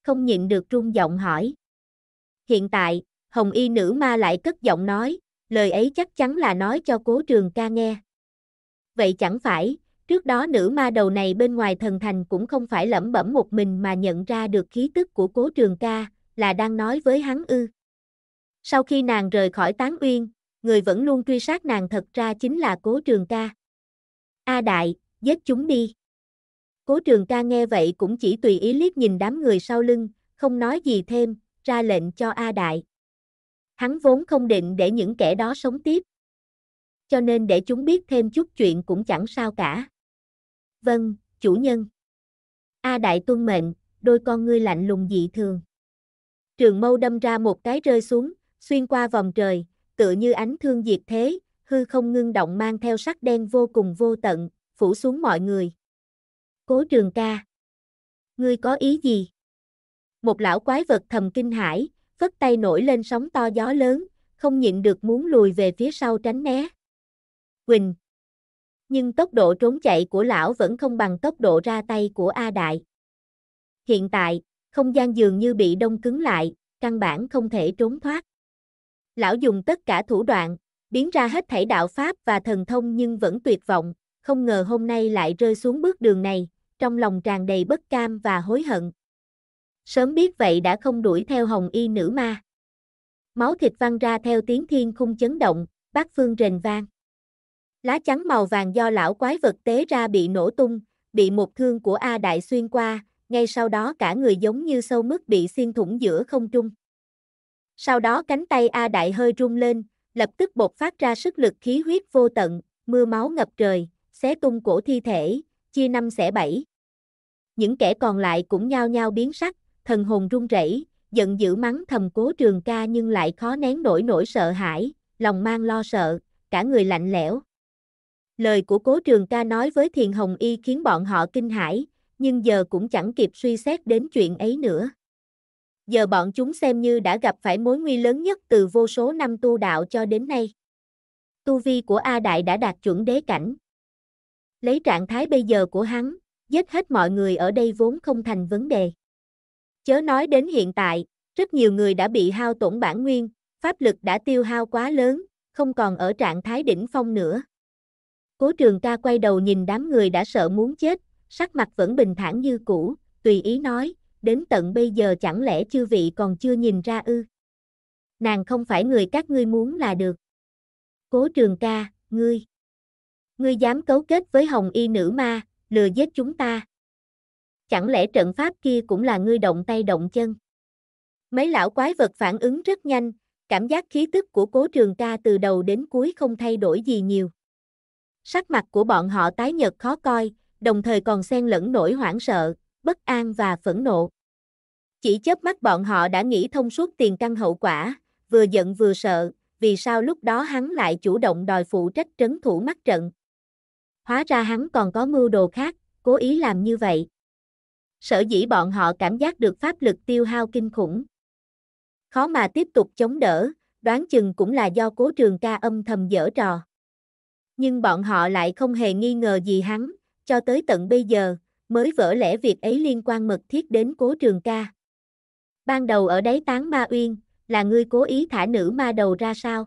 Không nhịn được trung giọng hỏi. Hiện tại, Hồng Y nữ ma lại cất giọng nói, lời ấy chắc chắn là nói cho cố trường ca nghe. Vậy chẳng phải, Trước đó nữ ma đầu này bên ngoài thần thành cũng không phải lẩm bẩm một mình mà nhận ra được khí tức của cố trường ca, là đang nói với hắn ư. Sau khi nàng rời khỏi tán uyên, người vẫn luôn truy sát nàng thật ra chính là cố trường ca. A đại, giết chúng đi. Cố trường ca nghe vậy cũng chỉ tùy ý liếc nhìn đám người sau lưng, không nói gì thêm, ra lệnh cho A đại. Hắn vốn không định để những kẻ đó sống tiếp. Cho nên để chúng biết thêm chút chuyện cũng chẳng sao cả. Vâng, chủ nhân. A Đại tuân mệnh, đôi con ngươi lạnh lùng dị thường. Trường mâu đâm ra một cái rơi xuống, xuyên qua vòng trời, tựa như ánh thương diệt thế, hư không ngưng động mang theo sắc đen vô cùng vô tận, phủ xuống mọi người. Cố trường ca. Ngươi có ý gì? Một lão quái vật thầm kinh hãi, phất tay nổi lên sóng to gió lớn, không nhịn được muốn lùi về phía sau tránh né. Quỳnh, nhưng tốc độ trốn chạy của lão vẫn không bằng tốc độ ra tay của A Đại. Hiện tại, không gian dường như bị đông cứng lại, căn bản không thể trốn thoát. Lão dùng tất cả thủ đoạn, biến ra hết thảy đạo pháp và thần thông nhưng vẫn tuyệt vọng, không ngờ hôm nay lại rơi xuống bước đường này, trong lòng tràn đầy bất cam và hối hận. Sớm biết vậy đã không đuổi theo hồng y nữ ma. Máu thịt văng ra theo tiếng thiên khung chấn động, bát phương rền vang. Lá chắn màu vàng do lão quái vật tế ra bị nổ tung, bị một thương của A Đại xuyên qua, ngay sau đó cả người giống như sâu mức bị xuyên thủng giữa không trung. Sau đó cánh tay A Đại hơi rung lên, lập tức bột phát ra sức lực khí huyết vô tận, mưa máu ngập trời, xé tung cổ thi thể, chia năm xẻ bảy. Những kẻ còn lại cũng nhao nhao biến sắc, thần hồn run rẩy, giận dữ mắng thầm cố trường ca nhưng lại khó nén nổi nỗi sợ hãi, lòng mang lo sợ, cả người lạnh lẽo. Lời của cố trường ca nói với Thiền Hồng Y khiến bọn họ kinh hãi, nhưng giờ cũng chẳng kịp suy xét đến chuyện ấy nữa. Giờ bọn chúng xem như đã gặp phải mối nguy lớn nhất từ vô số năm tu đạo cho đến nay. Tu vi của A Đại đã đạt chuẩn đế cảnh. Lấy trạng thái bây giờ của hắn, giết hết mọi người ở đây vốn không thành vấn đề. Chớ nói đến hiện tại, rất nhiều người đã bị hao tổn bản nguyên, pháp lực đã tiêu hao quá lớn, không còn ở trạng thái đỉnh phong nữa. Cố trường ca quay đầu nhìn đám người đã sợ muốn chết, sắc mặt vẫn bình thản như cũ, tùy ý nói, đến tận bây giờ chẳng lẽ chư vị còn chưa nhìn ra ư? Nàng không phải người các ngươi muốn là được. Cố trường ca, ngươi. Ngươi dám cấu kết với hồng y nữ ma, lừa giết chúng ta. Chẳng lẽ trận pháp kia cũng là ngươi động tay động chân? Mấy lão quái vật phản ứng rất nhanh, cảm giác khí tức của cố trường ca từ đầu đến cuối không thay đổi gì nhiều. Sắc mặt của bọn họ tái nhợt khó coi, đồng thời còn xen lẫn nỗi hoảng sợ, bất an và phẫn nộ. Chỉ chớp mắt bọn họ đã nghĩ thông suốt tiền căn hậu quả, vừa giận vừa sợ, vì sao lúc đó hắn lại chủ động đòi phụ trách trấn thủ mắt trận. Hóa ra hắn còn có mưu đồ khác, cố ý làm như vậy. Sở dĩ bọn họ cảm giác được pháp lực tiêu hao kinh khủng. Khó mà tiếp tục chống đỡ, đoán chừng cũng là do cố trường ca âm thầm dở trò nhưng bọn họ lại không hề nghi ngờ gì hắn, cho tới tận bây giờ, mới vỡ lẽ việc ấy liên quan mật thiết đến cố trường ca. Ban đầu ở đáy tán ma uyên, là ngươi cố ý thả nữ ma đầu ra sao?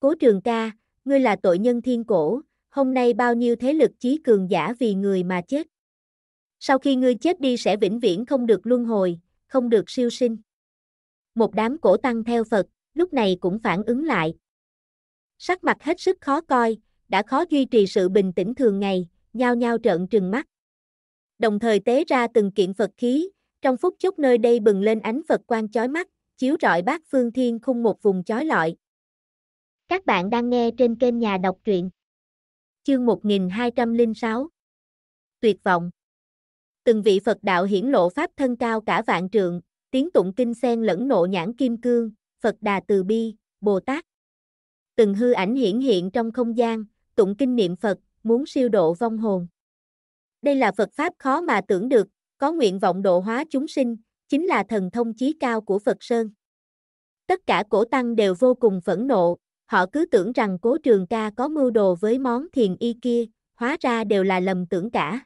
Cố trường ca, ngươi là tội nhân thiên cổ, hôm nay bao nhiêu thế lực chí cường giả vì người mà chết. Sau khi ngươi chết đi sẽ vĩnh viễn không được luân hồi, không được siêu sinh. Một đám cổ tăng theo Phật, lúc này cũng phản ứng lại. Sắc mặt hết sức khó coi, đã khó duy trì sự bình tĩnh thường ngày, nhao nhao trợn trừng mắt. Đồng thời tế ra từng kiện Phật khí, trong phút chốc nơi đây bừng lên ánh Phật quang chói mắt, chiếu rọi bát phương thiên khung một vùng chói lọi. Các bạn đang nghe trên kênh nhà đọc truyện. Chương 1206. Tuyệt vọng. Từng vị Phật đạo hiển lộ pháp thân cao cả vạn trượng, tiếng tụng kinh sen lẫn nộ nhãn kim cương, Phật Đà Từ Bi, Bồ Tát. Từng hư ảnh hiển hiện trong không gian, tụng kinh niệm Phật, muốn siêu độ vong hồn. Đây là Phật Pháp khó mà tưởng được, có nguyện vọng độ hóa chúng sinh, chính là thần thông chí cao của Phật Sơn. Tất cả cổ tăng đều vô cùng phẫn nộ, họ cứ tưởng rằng cố trường ca có mưu đồ với món thiền y kia, hóa ra đều là lầm tưởng cả.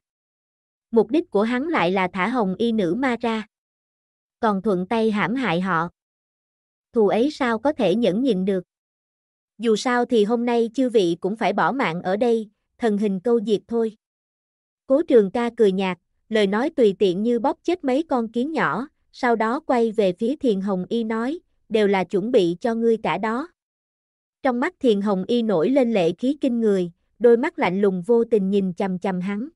Mục đích của hắn lại là thả hồng y nữ ma ra. Còn thuận tay hãm hại họ. Thù ấy sao có thể nhẫn nhịn được. Dù sao thì hôm nay chư vị cũng phải bỏ mạng ở đây, thần hình câu diệt thôi. Cố trường ca cười nhạt, lời nói tùy tiện như bóp chết mấy con kiến nhỏ, sau đó quay về phía thiền hồng y nói, đều là chuẩn bị cho ngươi cả đó. Trong mắt thiền hồng y nổi lên lệ khí kinh người, đôi mắt lạnh lùng vô tình nhìn chầm chầm hắn.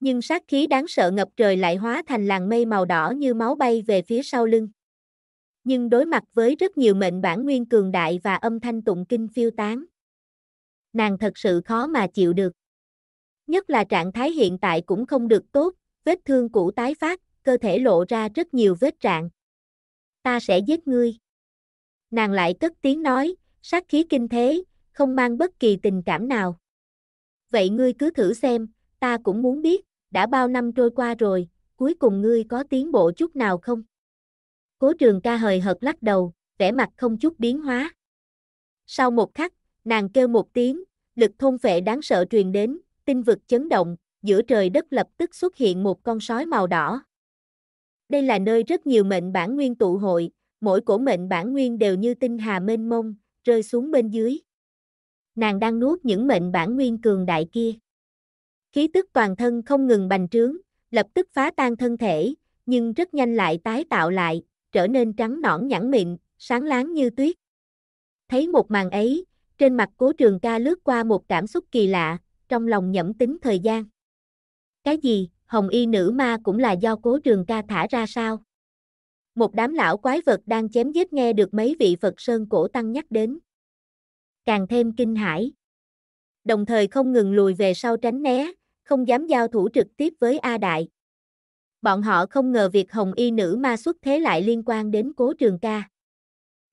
Nhưng sát khí đáng sợ ngập trời lại hóa thành làng mây màu đỏ như máu bay về phía sau lưng nhưng đối mặt với rất nhiều mệnh bản nguyên cường đại và âm thanh tụng kinh phiêu tán. Nàng thật sự khó mà chịu được. Nhất là trạng thái hiện tại cũng không được tốt, vết thương cũ tái phát, cơ thể lộ ra rất nhiều vết trạng. Ta sẽ giết ngươi. Nàng lại cất tiếng nói, sát khí kinh thế, không mang bất kỳ tình cảm nào. Vậy ngươi cứ thử xem, ta cũng muốn biết, đã bao năm trôi qua rồi, cuối cùng ngươi có tiến bộ chút nào không? Cố trường ca hời hợt lắc đầu, vẻ mặt không chút biến hóa. Sau một khắc, nàng kêu một tiếng, lực thôn phệ đáng sợ truyền đến, tinh vực chấn động, giữa trời đất lập tức xuất hiện một con sói màu đỏ. Đây là nơi rất nhiều mệnh bản nguyên tụ hội, mỗi cổ mệnh bản nguyên đều như tinh hà mênh mông, rơi xuống bên dưới. Nàng đang nuốt những mệnh bản nguyên cường đại kia. Khí tức toàn thân không ngừng bành trướng, lập tức phá tan thân thể, nhưng rất nhanh lại tái tạo lại, trở nên trắng nõn nhẵn mịn, sáng láng như tuyết. Thấy một màn ấy, trên mặt cố trường ca lướt qua một cảm xúc kỳ lạ, trong lòng nhẩm tính thời gian. Cái gì, hồng y nữ ma cũng là do cố trường ca thả ra sao? Một đám lão quái vật đang chém giết nghe được mấy vị Phật Sơn Cổ Tăng nhắc đến. Càng thêm kinh hãi. Đồng thời không ngừng lùi về sau tránh né, không dám giao thủ trực tiếp với A Đại bọn họ không ngờ việc hồng y nữ ma xuất thế lại liên quan đến cố trường ca.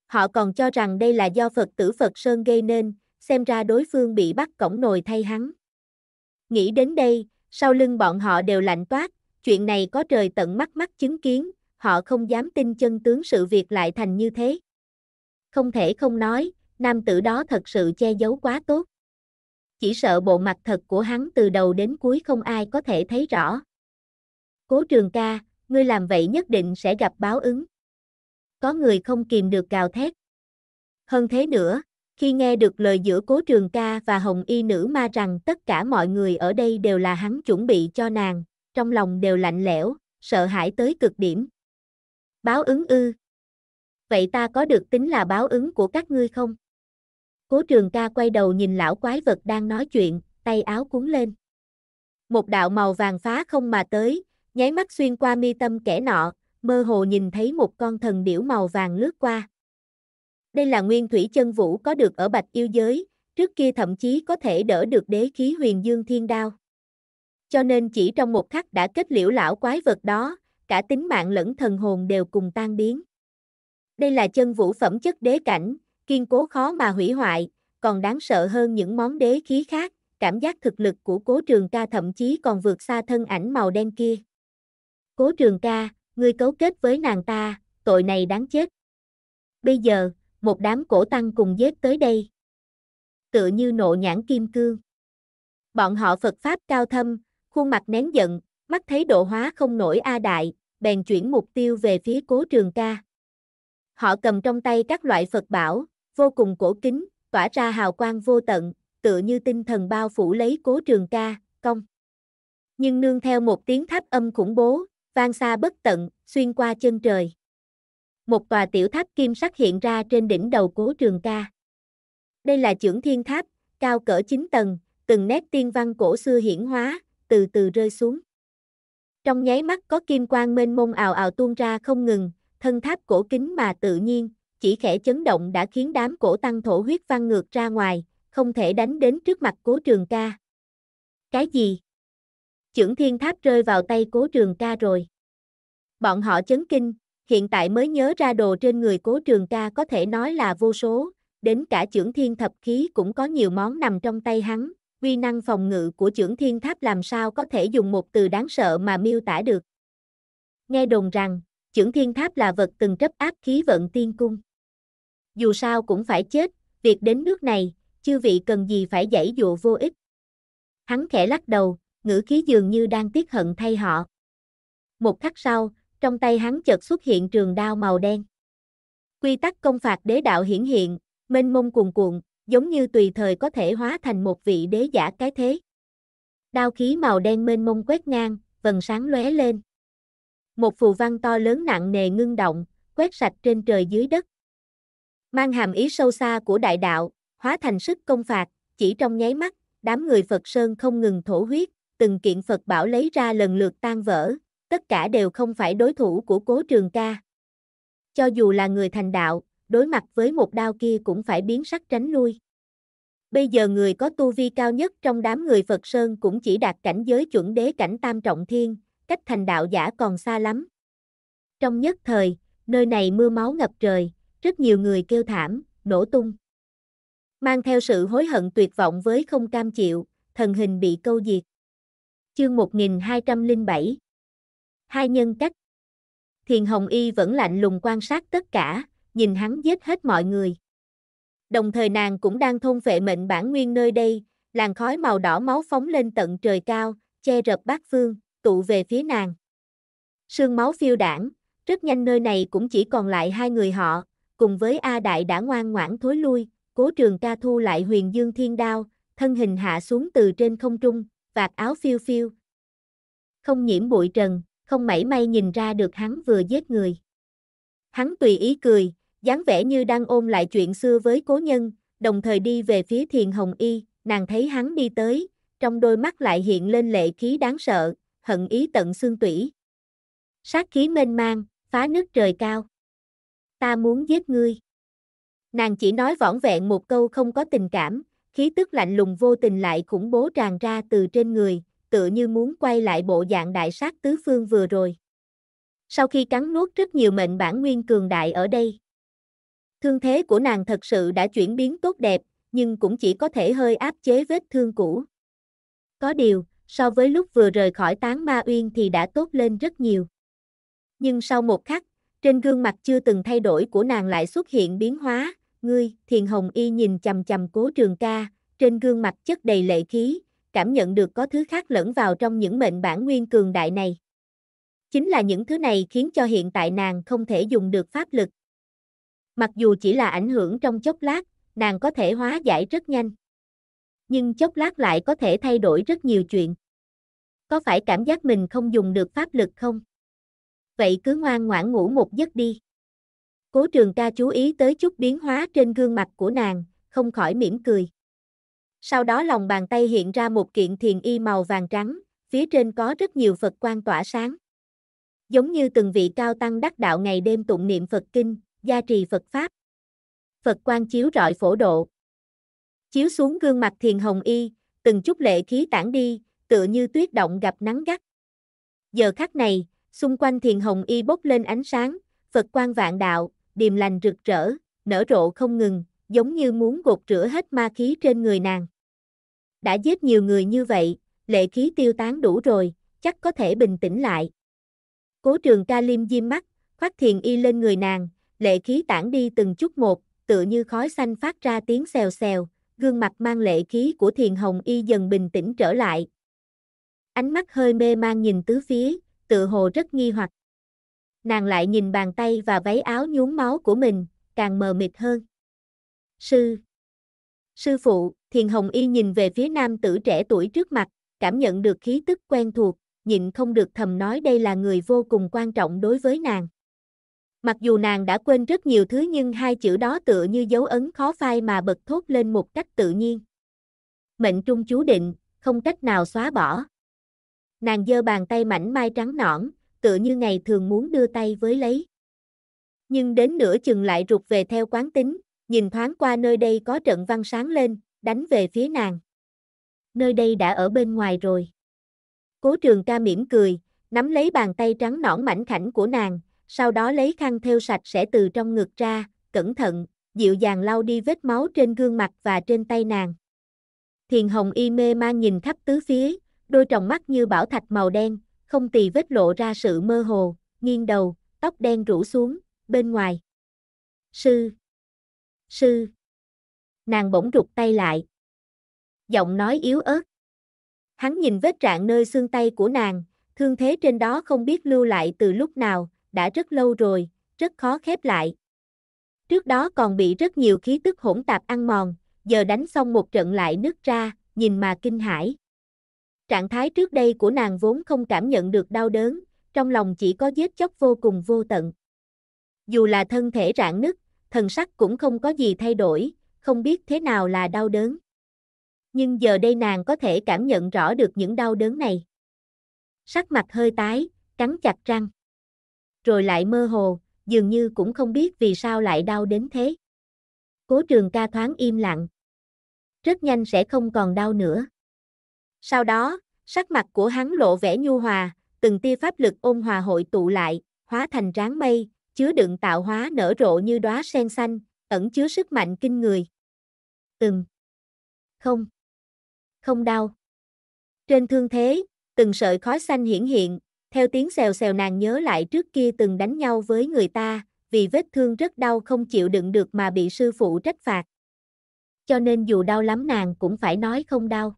Họ còn cho rằng đây là do Phật tử Phật Sơn gây nên, xem ra đối phương bị bắt cổng nồi thay hắn. Nghĩ đến đây, sau lưng bọn họ đều lạnh toát, chuyện này có trời tận mắt mắt chứng kiến, họ không dám tin chân tướng sự việc lại thành như thế. Không thể không nói, nam tử đó thật sự che giấu quá tốt. Chỉ sợ bộ mặt thật của hắn từ đầu đến cuối không ai có thể thấy rõ. Cố trường ca, ngươi làm vậy nhất định sẽ gặp báo ứng. Có người không kìm được cào thét. Hơn thế nữa, khi nghe được lời giữa cố trường ca và hồng y nữ ma rằng tất cả mọi người ở đây đều là hắn chuẩn bị cho nàng, trong lòng đều lạnh lẽo, sợ hãi tới cực điểm. Báo ứng ư. Vậy ta có được tính là báo ứng của các ngươi không? Cố trường ca quay đầu nhìn lão quái vật đang nói chuyện, tay áo cuốn lên. Một đạo màu vàng phá không mà tới, nháy mắt xuyên qua mi tâm kẻ nọ, mơ hồ nhìn thấy một con thần điểu màu vàng lướt qua. Đây là nguyên thủy chân vũ có được ở bạch yêu giới, trước kia thậm chí có thể đỡ được đế khí huyền dương thiên đao. Cho nên chỉ trong một khắc đã kết liễu lão quái vật đó, cả tính mạng lẫn thần hồn đều cùng tan biến. Đây là chân vũ phẩm chất đế cảnh, kiên cố khó mà hủy hoại, còn đáng sợ hơn những món đế khí khác, cảm giác thực lực của cố trường ca thậm chí còn vượt xa thân ảnh màu đen kia. Cố trường ca, ngươi cấu kết với nàng ta, tội này đáng chết. Bây giờ, một đám cổ tăng cùng giết tới đây. Tựa như nộ nhãn kim cương. Bọn họ Phật Pháp cao thâm, khuôn mặt nén giận, mắt thấy độ hóa không nổi A Đại, bèn chuyển mục tiêu về phía cố trường ca. Họ cầm trong tay các loại Phật bảo, vô cùng cổ kính, tỏa ra hào quang vô tận, tựa như tinh thần bao phủ lấy cố trường ca, công. Nhưng nương theo một tiếng tháp âm khủng bố, vang xa bất tận, xuyên qua chân trời. Một tòa tiểu tháp kim sắc hiện ra trên đỉnh đầu cố trường ca. Đây là trưởng thiên tháp, cao cỡ 9 tầng, từng nét tiên văn cổ xưa hiển hóa, từ từ rơi xuống. Trong nháy mắt có kim quang mênh mông ào ào tuôn ra không ngừng, thân tháp cổ kính mà tự nhiên, chỉ khẽ chấn động đã khiến đám cổ tăng thổ huyết văng ngược ra ngoài, không thể đánh đến trước mặt cố trường ca. Cái gì? Chưởng thiên tháp rơi vào tay cố trường ca rồi. Bọn họ chấn kinh, hiện tại mới nhớ ra đồ trên người cố trường ca có thể nói là vô số, đến cả chưởng thiên thập khí cũng có nhiều món nằm trong tay hắn, uy năng phòng ngự của chưởng thiên tháp làm sao có thể dùng một từ đáng sợ mà miêu tả được. Nghe đồn rằng, chưởng thiên tháp là vật từng chấp áp khí vận tiên cung. Dù sao cũng phải chết, việc đến nước này, chư vị cần gì phải giải dụ vô ích. Hắn khẽ lắc đầu, ngữ khí dường như đang tiếc hận thay họ. Một khắc sau, trong tay hắn chợt xuất hiện trường đao màu đen. Quy tắc công phạt đế đạo hiển hiện, mênh mông cuồn cuộn, giống như tùy thời có thể hóa thành một vị đế giả cái thế. Đao khí màu đen mênh mông quét ngang, vần sáng lóe lên. Một phù văn to lớn nặng nề ngưng động, quét sạch trên trời dưới đất. Mang hàm ý sâu xa của đại đạo, hóa thành sức công phạt, chỉ trong nháy mắt, đám người Phật Sơn không ngừng thổ huyết, từng kiện Phật bảo lấy ra lần lượt tan vỡ, tất cả đều không phải đối thủ của cố trường ca. Cho dù là người thành đạo, đối mặt với một đao kia cũng phải biến sắc tránh lui. Bây giờ người có tu vi cao nhất trong đám người Phật Sơn cũng chỉ đạt cảnh giới chuẩn đế cảnh tam trọng thiên, cách thành đạo giả còn xa lắm. Trong nhất thời, nơi này mưa máu ngập trời, rất nhiều người kêu thảm, nổ tung. Mang theo sự hối hận tuyệt vọng với không cam chịu, thần hình bị câu diệt. Chương 1207 Hai nhân cách Thiền Hồng Y vẫn lạnh lùng quan sát tất cả, nhìn hắn giết hết mọi người. Đồng thời nàng cũng đang thôn phệ mệnh bản nguyên nơi đây, làn khói màu đỏ máu phóng lên tận trời cao, che rập bát phương, tụ về phía nàng. Sương máu phiêu đảng, rất nhanh nơi này cũng chỉ còn lại hai người họ, cùng với A Đại đã ngoan ngoãn thối lui, cố trường ca thu lại huyền dương thiên đao, thân hình hạ xuống từ trên không trung, vạt áo phiêu phiêu. Không nhiễm bụi trần, không mảy may nhìn ra được hắn vừa giết người. Hắn tùy ý cười, dáng vẻ như đang ôm lại chuyện xưa với cố nhân, đồng thời đi về phía thiền hồng y, nàng thấy hắn đi tới, trong đôi mắt lại hiện lên lệ khí đáng sợ, hận ý tận xương tủy. Sát khí mênh mang, phá nước trời cao. Ta muốn giết ngươi. Nàng chỉ nói võn vẹn một câu không có tình cảm, khí tức lạnh lùng vô tình lại khủng bố tràn ra từ trên người, tựa như muốn quay lại bộ dạng đại sát tứ phương vừa rồi. Sau khi cắn nuốt rất nhiều mệnh bản nguyên cường đại ở đây, thương thế của nàng thật sự đã chuyển biến tốt đẹp, nhưng cũng chỉ có thể hơi áp chế vết thương cũ. Có điều, so với lúc vừa rời khỏi tán ma uyên thì đã tốt lên rất nhiều. Nhưng sau một khắc, trên gương mặt chưa từng thay đổi của nàng lại xuất hiện biến hóa, ngươi, thiền hồng y nhìn chầm chầm cố trường ca, trên gương mặt chất đầy lệ khí, cảm nhận được có thứ khác lẫn vào trong những mệnh bản nguyên cường đại này. Chính là những thứ này khiến cho hiện tại nàng không thể dùng được pháp lực. Mặc dù chỉ là ảnh hưởng trong chốc lát, nàng có thể hóa giải rất nhanh. Nhưng chốc lát lại có thể thay đổi rất nhiều chuyện. Có phải cảm giác mình không dùng được pháp lực không? Vậy cứ ngoan ngoãn ngủ một giấc đi. Cố trường ca chú ý tới chút biến hóa trên gương mặt của nàng, không khỏi mỉm cười. Sau đó lòng bàn tay hiện ra một kiện thiền y màu vàng trắng, phía trên có rất nhiều Phật quan tỏa sáng. Giống như từng vị cao tăng đắc đạo ngày đêm tụng niệm Phật kinh, gia trì Phật pháp. Phật quan chiếu rọi phổ độ. Chiếu xuống gương mặt thiền hồng y, từng chút lệ khí tản đi, tựa như tuyết động gặp nắng gắt. Giờ khắc này, xung quanh thiền hồng y bốc lên ánh sáng, Phật quan vạn đạo, điềm lành rực rỡ, nở rộ không ngừng, giống như muốn gột rửa hết ma khí trên người nàng. Đã giết nhiều người như vậy, lệ khí tiêu tán đủ rồi, chắc có thể bình tĩnh lại. Cố trường ca liêm diêm mắt, khoác thiền y lên người nàng, lệ khí tản đi từng chút một, tựa như khói xanh phát ra tiếng xèo xèo, gương mặt mang lệ khí của thiền hồng y dần bình tĩnh trở lại. Ánh mắt hơi mê mang nhìn tứ phía, tựa hồ rất nghi hoặc nàng lại nhìn bàn tay và váy áo nhuốm máu của mình, càng mờ mịt hơn. Sư Sư phụ, Thiền Hồng Y nhìn về phía nam tử trẻ tuổi trước mặt, cảm nhận được khí tức quen thuộc, nhịn không được thầm nói đây là người vô cùng quan trọng đối với nàng. Mặc dù nàng đã quên rất nhiều thứ nhưng hai chữ đó tựa như dấu ấn khó phai mà bật thốt lên một cách tự nhiên. Mệnh trung chú định, không cách nào xóa bỏ. Nàng giơ bàn tay mảnh mai trắng nõn, tựa như ngày thường muốn đưa tay với lấy. Nhưng đến nửa chừng lại rụt về theo quán tính, nhìn thoáng qua nơi đây có trận văn sáng lên, đánh về phía nàng. Nơi đây đã ở bên ngoài rồi. Cố trường ca mỉm cười, nắm lấy bàn tay trắng nõn mảnh khảnh của nàng, sau đó lấy khăn theo sạch sẽ từ trong ngực ra, cẩn thận, dịu dàng lau đi vết máu trên gương mặt và trên tay nàng. Thiền hồng y mê mang nhìn khắp tứ phía, đôi tròng mắt như bảo thạch màu đen, không tì vết lộ ra sự mơ hồ, nghiêng đầu, tóc đen rủ xuống, bên ngoài. Sư! Sư! Nàng bỗng rụt tay lại. Giọng nói yếu ớt. Hắn nhìn vết trạng nơi xương tay của nàng, thương thế trên đó không biết lưu lại từ lúc nào, đã rất lâu rồi, rất khó khép lại. Trước đó còn bị rất nhiều khí tức hỗn tạp ăn mòn, giờ đánh xong một trận lại nứt ra, nhìn mà kinh hãi. Trạng thái trước đây của nàng vốn không cảm nhận được đau đớn, trong lòng chỉ có giết chóc vô cùng vô tận. Dù là thân thể rạn nứt, thần sắc cũng không có gì thay đổi, không biết thế nào là đau đớn. Nhưng giờ đây nàng có thể cảm nhận rõ được những đau đớn này. Sắc mặt hơi tái, cắn chặt răng. Rồi lại mơ hồ, dường như cũng không biết vì sao lại đau đến thế. Cố trường ca thoáng im lặng. Rất nhanh sẽ không còn đau nữa. Sau đó, sắc mặt của hắn lộ vẻ nhu hòa, từng tia pháp lực ôn hòa hội tụ lại, hóa thành ráng mây, chứa đựng tạo hóa nở rộ như đóa sen xanh, ẩn chứa sức mạnh kinh người. Từng. Không. Không đau. Trên thương thế, từng sợi khói xanh hiển hiện, theo tiếng xèo xèo nàng nhớ lại trước kia từng đánh nhau với người ta, vì vết thương rất đau không chịu đựng được mà bị sư phụ trách phạt. Cho nên dù đau lắm nàng cũng phải nói không đau.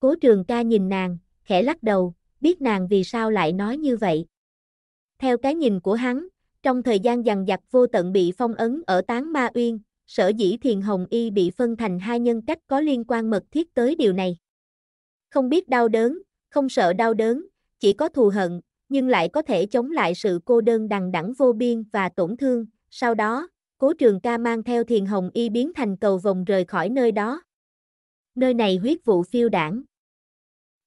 Cố trường ca nhìn nàng, khẽ lắc đầu, biết nàng vì sao lại nói như vậy. Theo cái nhìn của hắn, trong thời gian dằn dặt vô tận bị phong ấn ở Tán Ma Uyên, sở dĩ Thiền Hồng Y bị phân thành hai nhân cách có liên quan mật thiết tới điều này. Không biết đau đớn, không sợ đau đớn, chỉ có thù hận, nhưng lại có thể chống lại sự cô đơn đằng đẳng vô biên và tổn thương. Sau đó, cố trường ca mang theo Thiền Hồng Y biến thành cầu vòng rời khỏi nơi đó. Nơi này huyết vụ phiêu đảng.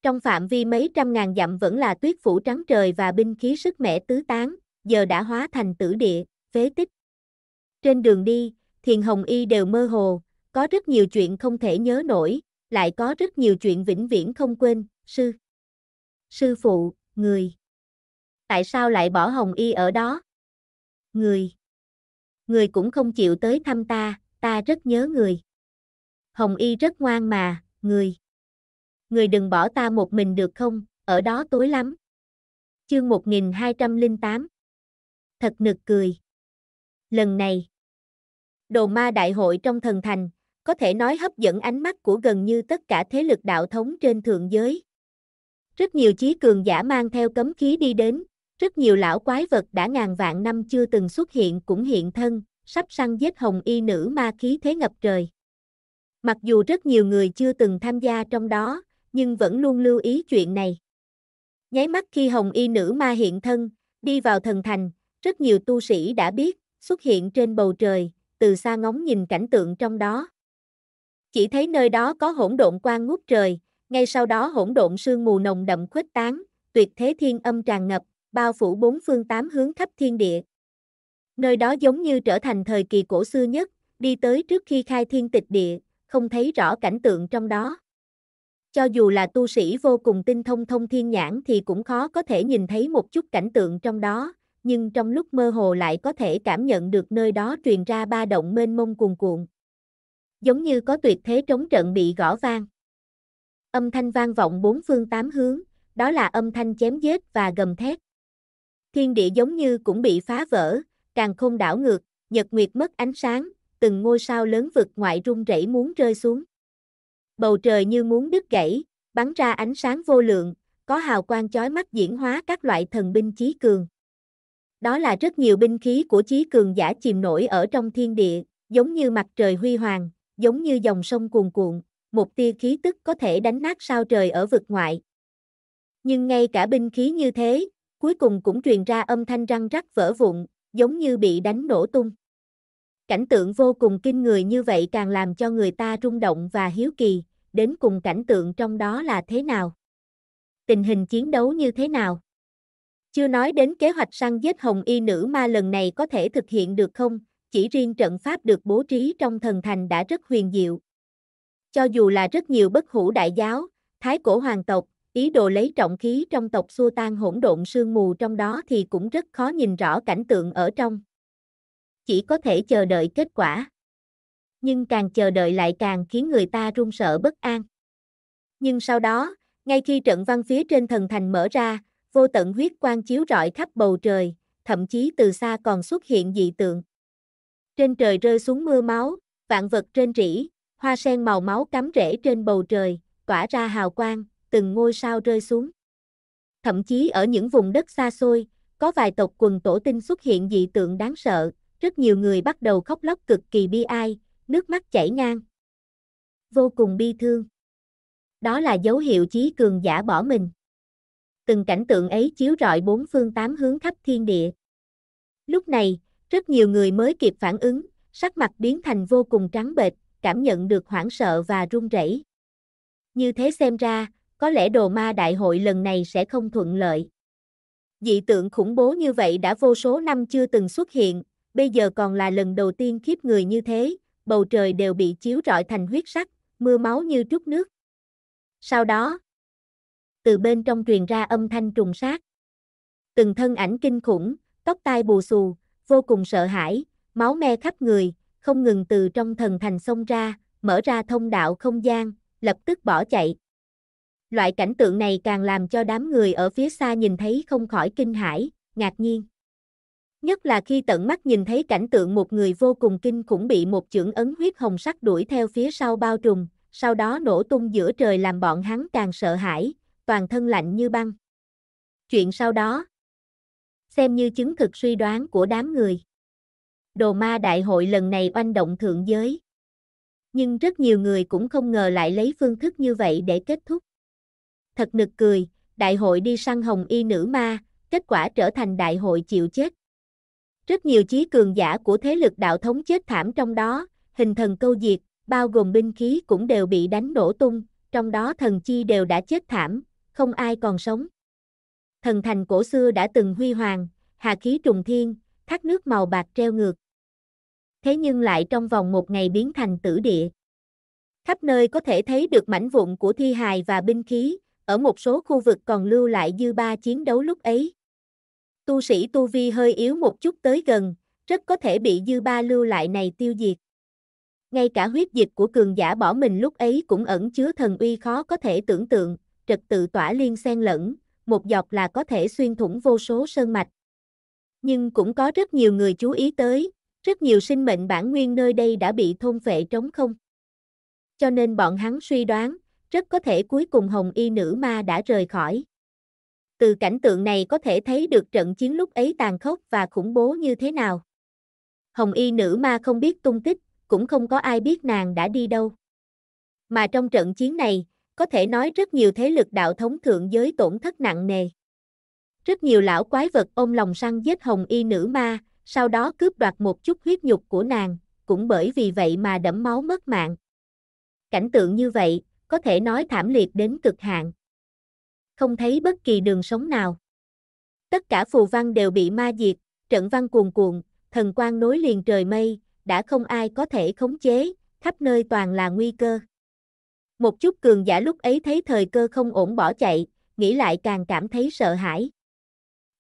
Trong phạm vi mấy trăm ngàn dặm vẫn là tuyết phủ trắng trời và binh khí sức mẻ tứ tán, giờ đã hóa thành tử địa, phế tích. Trên đường đi, Thiền Hồng Y đều mơ hồ, có rất nhiều chuyện không thể nhớ nổi, lại có rất nhiều chuyện vĩnh viễn không quên, sư. Sư phụ, người. Tại sao lại bỏ Hồng Y ở đó? Người. Người cũng không chịu tới thăm ta, ta rất nhớ người. Hồng Y rất ngoan mà, người người đừng bỏ ta một mình được không, ở đó tối lắm. Chương 1208 Thật nực cười. Lần này, đồ ma đại hội trong thần thành, có thể nói hấp dẫn ánh mắt của gần như tất cả thế lực đạo thống trên thượng giới. Rất nhiều chí cường giả mang theo cấm khí đi đến, rất nhiều lão quái vật đã ngàn vạn năm chưa từng xuất hiện cũng hiện thân, sắp săn giết hồng y nữ ma khí thế ngập trời. Mặc dù rất nhiều người chưa từng tham gia trong đó, nhưng vẫn luôn lưu ý chuyện này. Nháy mắt khi hồng y nữ ma hiện thân, đi vào thần thành, rất nhiều tu sĩ đã biết, xuất hiện trên bầu trời, từ xa ngóng nhìn cảnh tượng trong đó. Chỉ thấy nơi đó có hỗn độn quang ngút trời, ngay sau đó hỗn độn sương mù nồng đậm khuếch tán, tuyệt thế thiên âm tràn ngập, bao phủ bốn phương tám hướng khắp thiên địa. Nơi đó giống như trở thành thời kỳ cổ xưa nhất, đi tới trước khi khai thiên tịch địa, không thấy rõ cảnh tượng trong đó cho dù là tu sĩ vô cùng tinh thông thông thiên nhãn thì cũng khó có thể nhìn thấy một chút cảnh tượng trong đó, nhưng trong lúc mơ hồ lại có thể cảm nhận được nơi đó truyền ra ba động mênh mông cuồn cuộn. Giống như có tuyệt thế trống trận bị gõ vang. Âm thanh vang vọng bốn phương tám hướng, đó là âm thanh chém giết và gầm thét. Thiên địa giống như cũng bị phá vỡ, càng không đảo ngược, nhật nguyệt mất ánh sáng, từng ngôi sao lớn vực ngoại rung rẩy muốn rơi xuống bầu trời như muốn đứt gãy, bắn ra ánh sáng vô lượng, có hào quang chói mắt diễn hóa các loại thần binh chí cường. Đó là rất nhiều binh khí của chí cường giả chìm nổi ở trong thiên địa, giống như mặt trời huy hoàng, giống như dòng sông cuồn cuộn, một tia khí tức có thể đánh nát sao trời ở vực ngoại. Nhưng ngay cả binh khí như thế, cuối cùng cũng truyền ra âm thanh răng rắc vỡ vụn, giống như bị đánh nổ tung. Cảnh tượng vô cùng kinh người như vậy càng làm cho người ta rung động và hiếu kỳ, đến cùng cảnh tượng trong đó là thế nào. Tình hình chiến đấu như thế nào. Chưa nói đến kế hoạch săn giết hồng y nữ ma lần này có thể thực hiện được không, chỉ riêng trận pháp được bố trí trong thần thành đã rất huyền diệu. Cho dù là rất nhiều bất hủ đại giáo, thái cổ hoàng tộc, ý đồ lấy trọng khí trong tộc xua tan hỗn độn sương mù trong đó thì cũng rất khó nhìn rõ cảnh tượng ở trong. Chỉ có thể chờ đợi kết quả nhưng càng chờ đợi lại càng khiến người ta run sợ bất an. Nhưng sau đó, ngay khi trận văn phía trên thần thành mở ra, vô tận huyết quang chiếu rọi khắp bầu trời, thậm chí từ xa còn xuất hiện dị tượng. Trên trời rơi xuống mưa máu, vạn vật trên rỉ, hoa sen màu máu cắm rễ trên bầu trời, tỏa ra hào quang, từng ngôi sao rơi xuống. Thậm chí ở những vùng đất xa xôi, có vài tộc quần tổ tinh xuất hiện dị tượng đáng sợ, rất nhiều người bắt đầu khóc lóc cực kỳ bi ai, nước mắt chảy ngang. Vô cùng bi thương. Đó là dấu hiệu chí cường giả bỏ mình. Từng cảnh tượng ấy chiếu rọi bốn phương tám hướng khắp thiên địa. Lúc này, rất nhiều người mới kịp phản ứng, sắc mặt biến thành vô cùng trắng bệch, cảm nhận được hoảng sợ và run rẩy. Như thế xem ra, có lẽ đồ ma đại hội lần này sẽ không thuận lợi. Dị tượng khủng bố như vậy đã vô số năm chưa từng xuất hiện, bây giờ còn là lần đầu tiên khiếp người như thế, bầu trời đều bị chiếu rọi thành huyết sắc, mưa máu như trút nước. Sau đó, từ bên trong truyền ra âm thanh trùng sát. Từng thân ảnh kinh khủng, tóc tai bù xù, vô cùng sợ hãi, máu me khắp người, không ngừng từ trong thần thành xông ra, mở ra thông đạo không gian, lập tức bỏ chạy. Loại cảnh tượng này càng làm cho đám người ở phía xa nhìn thấy không khỏi kinh hãi, ngạc nhiên nhất là khi tận mắt nhìn thấy cảnh tượng một người vô cùng kinh khủng bị một chưởng ấn huyết hồng sắc đuổi theo phía sau bao trùm, sau đó nổ tung giữa trời làm bọn hắn càng sợ hãi, toàn thân lạnh như băng. Chuyện sau đó xem như chứng thực suy đoán của đám người. Đồ ma đại hội lần này oanh động thượng giới. Nhưng rất nhiều người cũng không ngờ lại lấy phương thức như vậy để kết thúc. Thật nực cười, đại hội đi săn hồng y nữ ma, kết quả trở thành đại hội chịu chết. Rất nhiều chí cường giả của thế lực đạo thống chết thảm trong đó, hình thần câu diệt, bao gồm binh khí cũng đều bị đánh nổ tung, trong đó thần chi đều đã chết thảm, không ai còn sống. Thần thành cổ xưa đã từng huy hoàng, hà khí trùng thiên, thác nước màu bạc treo ngược. Thế nhưng lại trong vòng một ngày biến thành tử địa. Khắp nơi có thể thấy được mảnh vụn của thi hài và binh khí, ở một số khu vực còn lưu lại dư ba chiến đấu lúc ấy tu sĩ tu vi hơi yếu một chút tới gần, rất có thể bị dư ba lưu lại này tiêu diệt. Ngay cả huyết dịch của cường giả bỏ mình lúc ấy cũng ẩn chứa thần uy khó có thể tưởng tượng, trật tự tỏa liên xen lẫn, một dọc là có thể xuyên thủng vô số sơn mạch. Nhưng cũng có rất nhiều người chú ý tới, rất nhiều sinh mệnh bản nguyên nơi đây đã bị thôn phệ trống không. Cho nên bọn hắn suy đoán, rất có thể cuối cùng hồng y nữ ma đã rời khỏi từ cảnh tượng này có thể thấy được trận chiến lúc ấy tàn khốc và khủng bố như thế nào. Hồng y nữ ma không biết tung tích, cũng không có ai biết nàng đã đi đâu. Mà trong trận chiến này, có thể nói rất nhiều thế lực đạo thống thượng giới tổn thất nặng nề. Rất nhiều lão quái vật ôm lòng săn giết hồng y nữ ma, sau đó cướp đoạt một chút huyết nhục của nàng, cũng bởi vì vậy mà đẫm máu mất mạng. Cảnh tượng như vậy, có thể nói thảm liệt đến cực hạn không thấy bất kỳ đường sống nào. Tất cả phù văn đều bị ma diệt, trận văn cuồn cuộn, thần quang nối liền trời mây, đã không ai có thể khống chế, khắp nơi toàn là nguy cơ. Một chút cường giả lúc ấy thấy thời cơ không ổn bỏ chạy, nghĩ lại càng cảm thấy sợ hãi.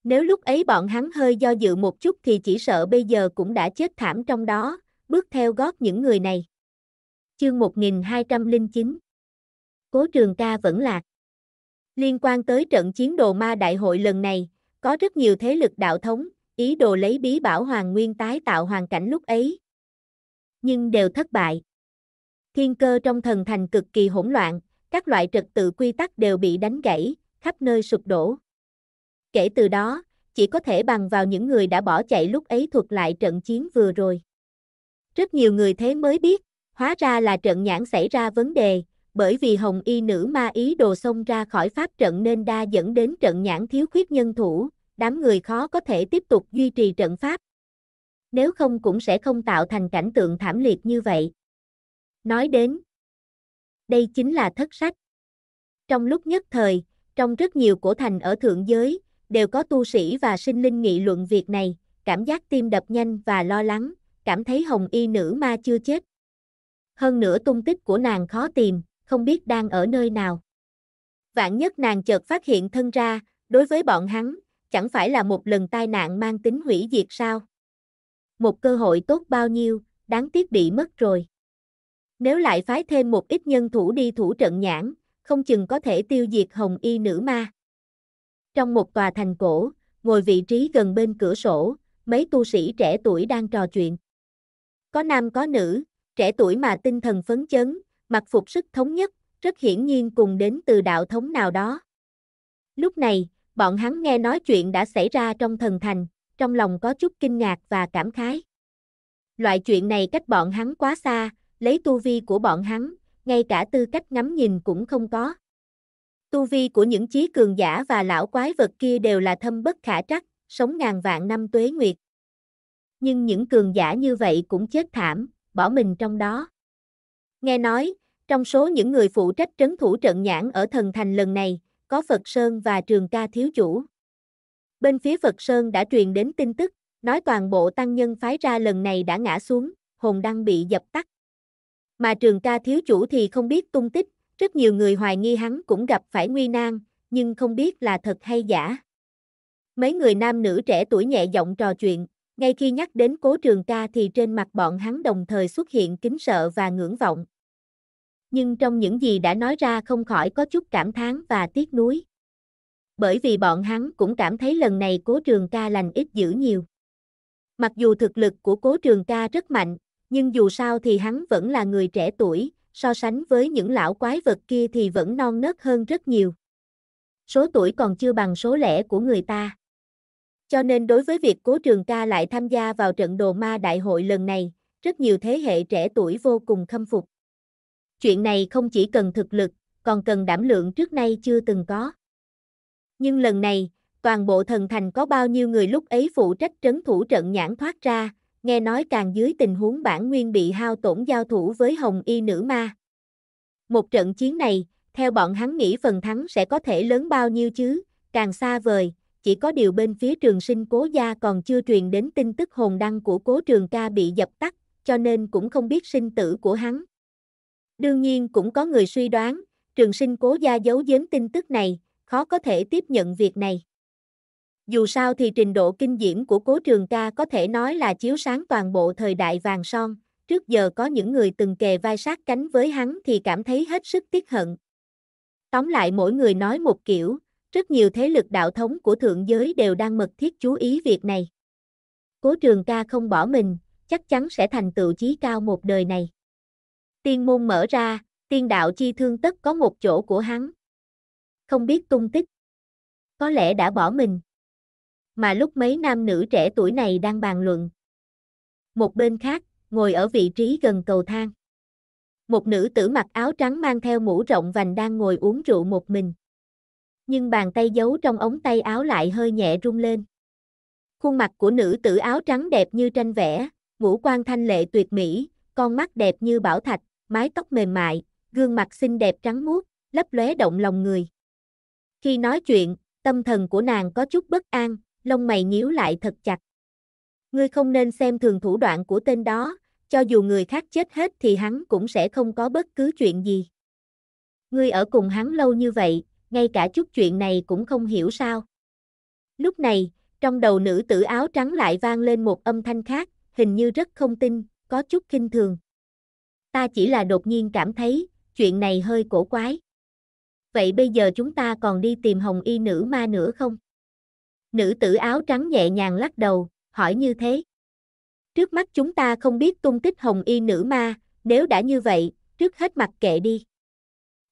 Nếu lúc ấy bọn hắn hơi do dự một chút thì chỉ sợ bây giờ cũng đã chết thảm trong đó, bước theo gót những người này. Chương 1209 Cố trường ca vẫn lạc Liên quan tới trận chiến đồ ma đại hội lần này, có rất nhiều thế lực đạo thống, ý đồ lấy bí bảo hoàng nguyên tái tạo hoàn cảnh lúc ấy. Nhưng đều thất bại. Thiên cơ trong thần thành cực kỳ hỗn loạn, các loại trật tự quy tắc đều bị đánh gãy, khắp nơi sụp đổ. Kể từ đó, chỉ có thể bằng vào những người đã bỏ chạy lúc ấy thuật lại trận chiến vừa rồi. Rất nhiều người thế mới biết, hóa ra là trận nhãn xảy ra vấn đề, bởi vì hồng y nữ ma ý đồ xông ra khỏi pháp trận nên đa dẫn đến trận nhãn thiếu khuyết nhân thủ, đám người khó có thể tiếp tục duy trì trận pháp. Nếu không cũng sẽ không tạo thành cảnh tượng thảm liệt như vậy. Nói đến, đây chính là thất sách. Trong lúc nhất thời, trong rất nhiều cổ thành ở thượng giới, đều có tu sĩ và sinh linh nghị luận việc này, cảm giác tim đập nhanh và lo lắng, cảm thấy hồng y nữ ma chưa chết. Hơn nữa tung tích của nàng khó tìm, không biết đang ở nơi nào. Vạn nhất nàng chợt phát hiện thân ra, đối với bọn hắn, chẳng phải là một lần tai nạn mang tính hủy diệt sao? Một cơ hội tốt bao nhiêu, đáng tiếc bị mất rồi. Nếu lại phái thêm một ít nhân thủ đi thủ trận nhãn, không chừng có thể tiêu diệt hồng y nữ ma. Trong một tòa thành cổ, ngồi vị trí gần bên cửa sổ, mấy tu sĩ trẻ tuổi đang trò chuyện. Có nam có nữ, trẻ tuổi mà tinh thần phấn chấn, mặc phục sức thống nhất, rất hiển nhiên cùng đến từ đạo thống nào đó. Lúc này, bọn hắn nghe nói chuyện đã xảy ra trong thần thành, trong lòng có chút kinh ngạc và cảm khái. Loại chuyện này cách bọn hắn quá xa, lấy tu vi của bọn hắn, ngay cả tư cách ngắm nhìn cũng không có. Tu vi của những chí cường giả và lão quái vật kia đều là thâm bất khả trắc, sống ngàn vạn năm tuế nguyệt. Nhưng những cường giả như vậy cũng chết thảm, bỏ mình trong đó. Nghe nói, trong số những người phụ trách trấn thủ trận nhãn ở thần thành lần này, có Phật Sơn và Trường Ca Thiếu Chủ. Bên phía Phật Sơn đã truyền đến tin tức, nói toàn bộ tăng nhân phái ra lần này đã ngã xuống, hồn đăng bị dập tắt. Mà Trường Ca Thiếu Chủ thì không biết tung tích, rất nhiều người hoài nghi hắn cũng gặp phải nguy nan, nhưng không biết là thật hay giả. Mấy người nam nữ trẻ tuổi nhẹ giọng trò chuyện, ngay khi nhắc đến cố trường ca thì trên mặt bọn hắn đồng thời xuất hiện kính sợ và ngưỡng vọng nhưng trong những gì đã nói ra không khỏi có chút cảm thán và tiếc nuối. Bởi vì bọn hắn cũng cảm thấy lần này cố trường ca lành ít dữ nhiều. Mặc dù thực lực của cố trường ca rất mạnh, nhưng dù sao thì hắn vẫn là người trẻ tuổi, so sánh với những lão quái vật kia thì vẫn non nớt hơn rất nhiều. Số tuổi còn chưa bằng số lẻ của người ta. Cho nên đối với việc cố trường ca lại tham gia vào trận đồ ma đại hội lần này, rất nhiều thế hệ trẻ tuổi vô cùng khâm phục. Chuyện này không chỉ cần thực lực, còn cần đảm lượng trước nay chưa từng có. Nhưng lần này, toàn bộ thần thành có bao nhiêu người lúc ấy phụ trách trấn thủ trận nhãn thoát ra, nghe nói càng dưới tình huống bản nguyên bị hao tổn giao thủ với hồng y nữ ma. Một trận chiến này, theo bọn hắn nghĩ phần thắng sẽ có thể lớn bao nhiêu chứ, càng xa vời, chỉ có điều bên phía trường sinh cố gia còn chưa truyền đến tin tức hồn đăng của cố trường ca bị dập tắt, cho nên cũng không biết sinh tử của hắn. Đương nhiên cũng có người suy đoán, trường sinh cố gia giấu giếm tin tức này, khó có thể tiếp nhận việc này. Dù sao thì trình độ kinh diễm của cố trường ca có thể nói là chiếu sáng toàn bộ thời đại vàng son, trước giờ có những người từng kề vai sát cánh với hắn thì cảm thấy hết sức tiếc hận. Tóm lại mỗi người nói một kiểu, rất nhiều thế lực đạo thống của thượng giới đều đang mật thiết chú ý việc này. Cố trường ca không bỏ mình, chắc chắn sẽ thành tựu chí cao một đời này tiên môn mở ra, tiên đạo chi thương tất có một chỗ của hắn. Không biết tung tích. Có lẽ đã bỏ mình. Mà lúc mấy nam nữ trẻ tuổi này đang bàn luận. Một bên khác, ngồi ở vị trí gần cầu thang. Một nữ tử mặc áo trắng mang theo mũ rộng vành đang ngồi uống rượu một mình. Nhưng bàn tay giấu trong ống tay áo lại hơi nhẹ rung lên. Khuôn mặt của nữ tử áo trắng đẹp như tranh vẽ, ngũ quan thanh lệ tuyệt mỹ, con mắt đẹp như bảo thạch, mái tóc mềm mại, gương mặt xinh đẹp trắng muốt, lấp lóe động lòng người. Khi nói chuyện, tâm thần của nàng có chút bất an, lông mày nhíu lại thật chặt. Ngươi không nên xem thường thủ đoạn của tên đó, cho dù người khác chết hết thì hắn cũng sẽ không có bất cứ chuyện gì. Ngươi ở cùng hắn lâu như vậy, ngay cả chút chuyện này cũng không hiểu sao. Lúc này, trong đầu nữ tử áo trắng lại vang lên một âm thanh khác, hình như rất không tin, có chút kinh thường ta chỉ là đột nhiên cảm thấy, chuyện này hơi cổ quái. Vậy bây giờ chúng ta còn đi tìm hồng y nữ ma nữa không? Nữ tử áo trắng nhẹ nhàng lắc đầu, hỏi như thế. Trước mắt chúng ta không biết tung tích hồng y nữ ma, nếu đã như vậy, trước hết mặc kệ đi.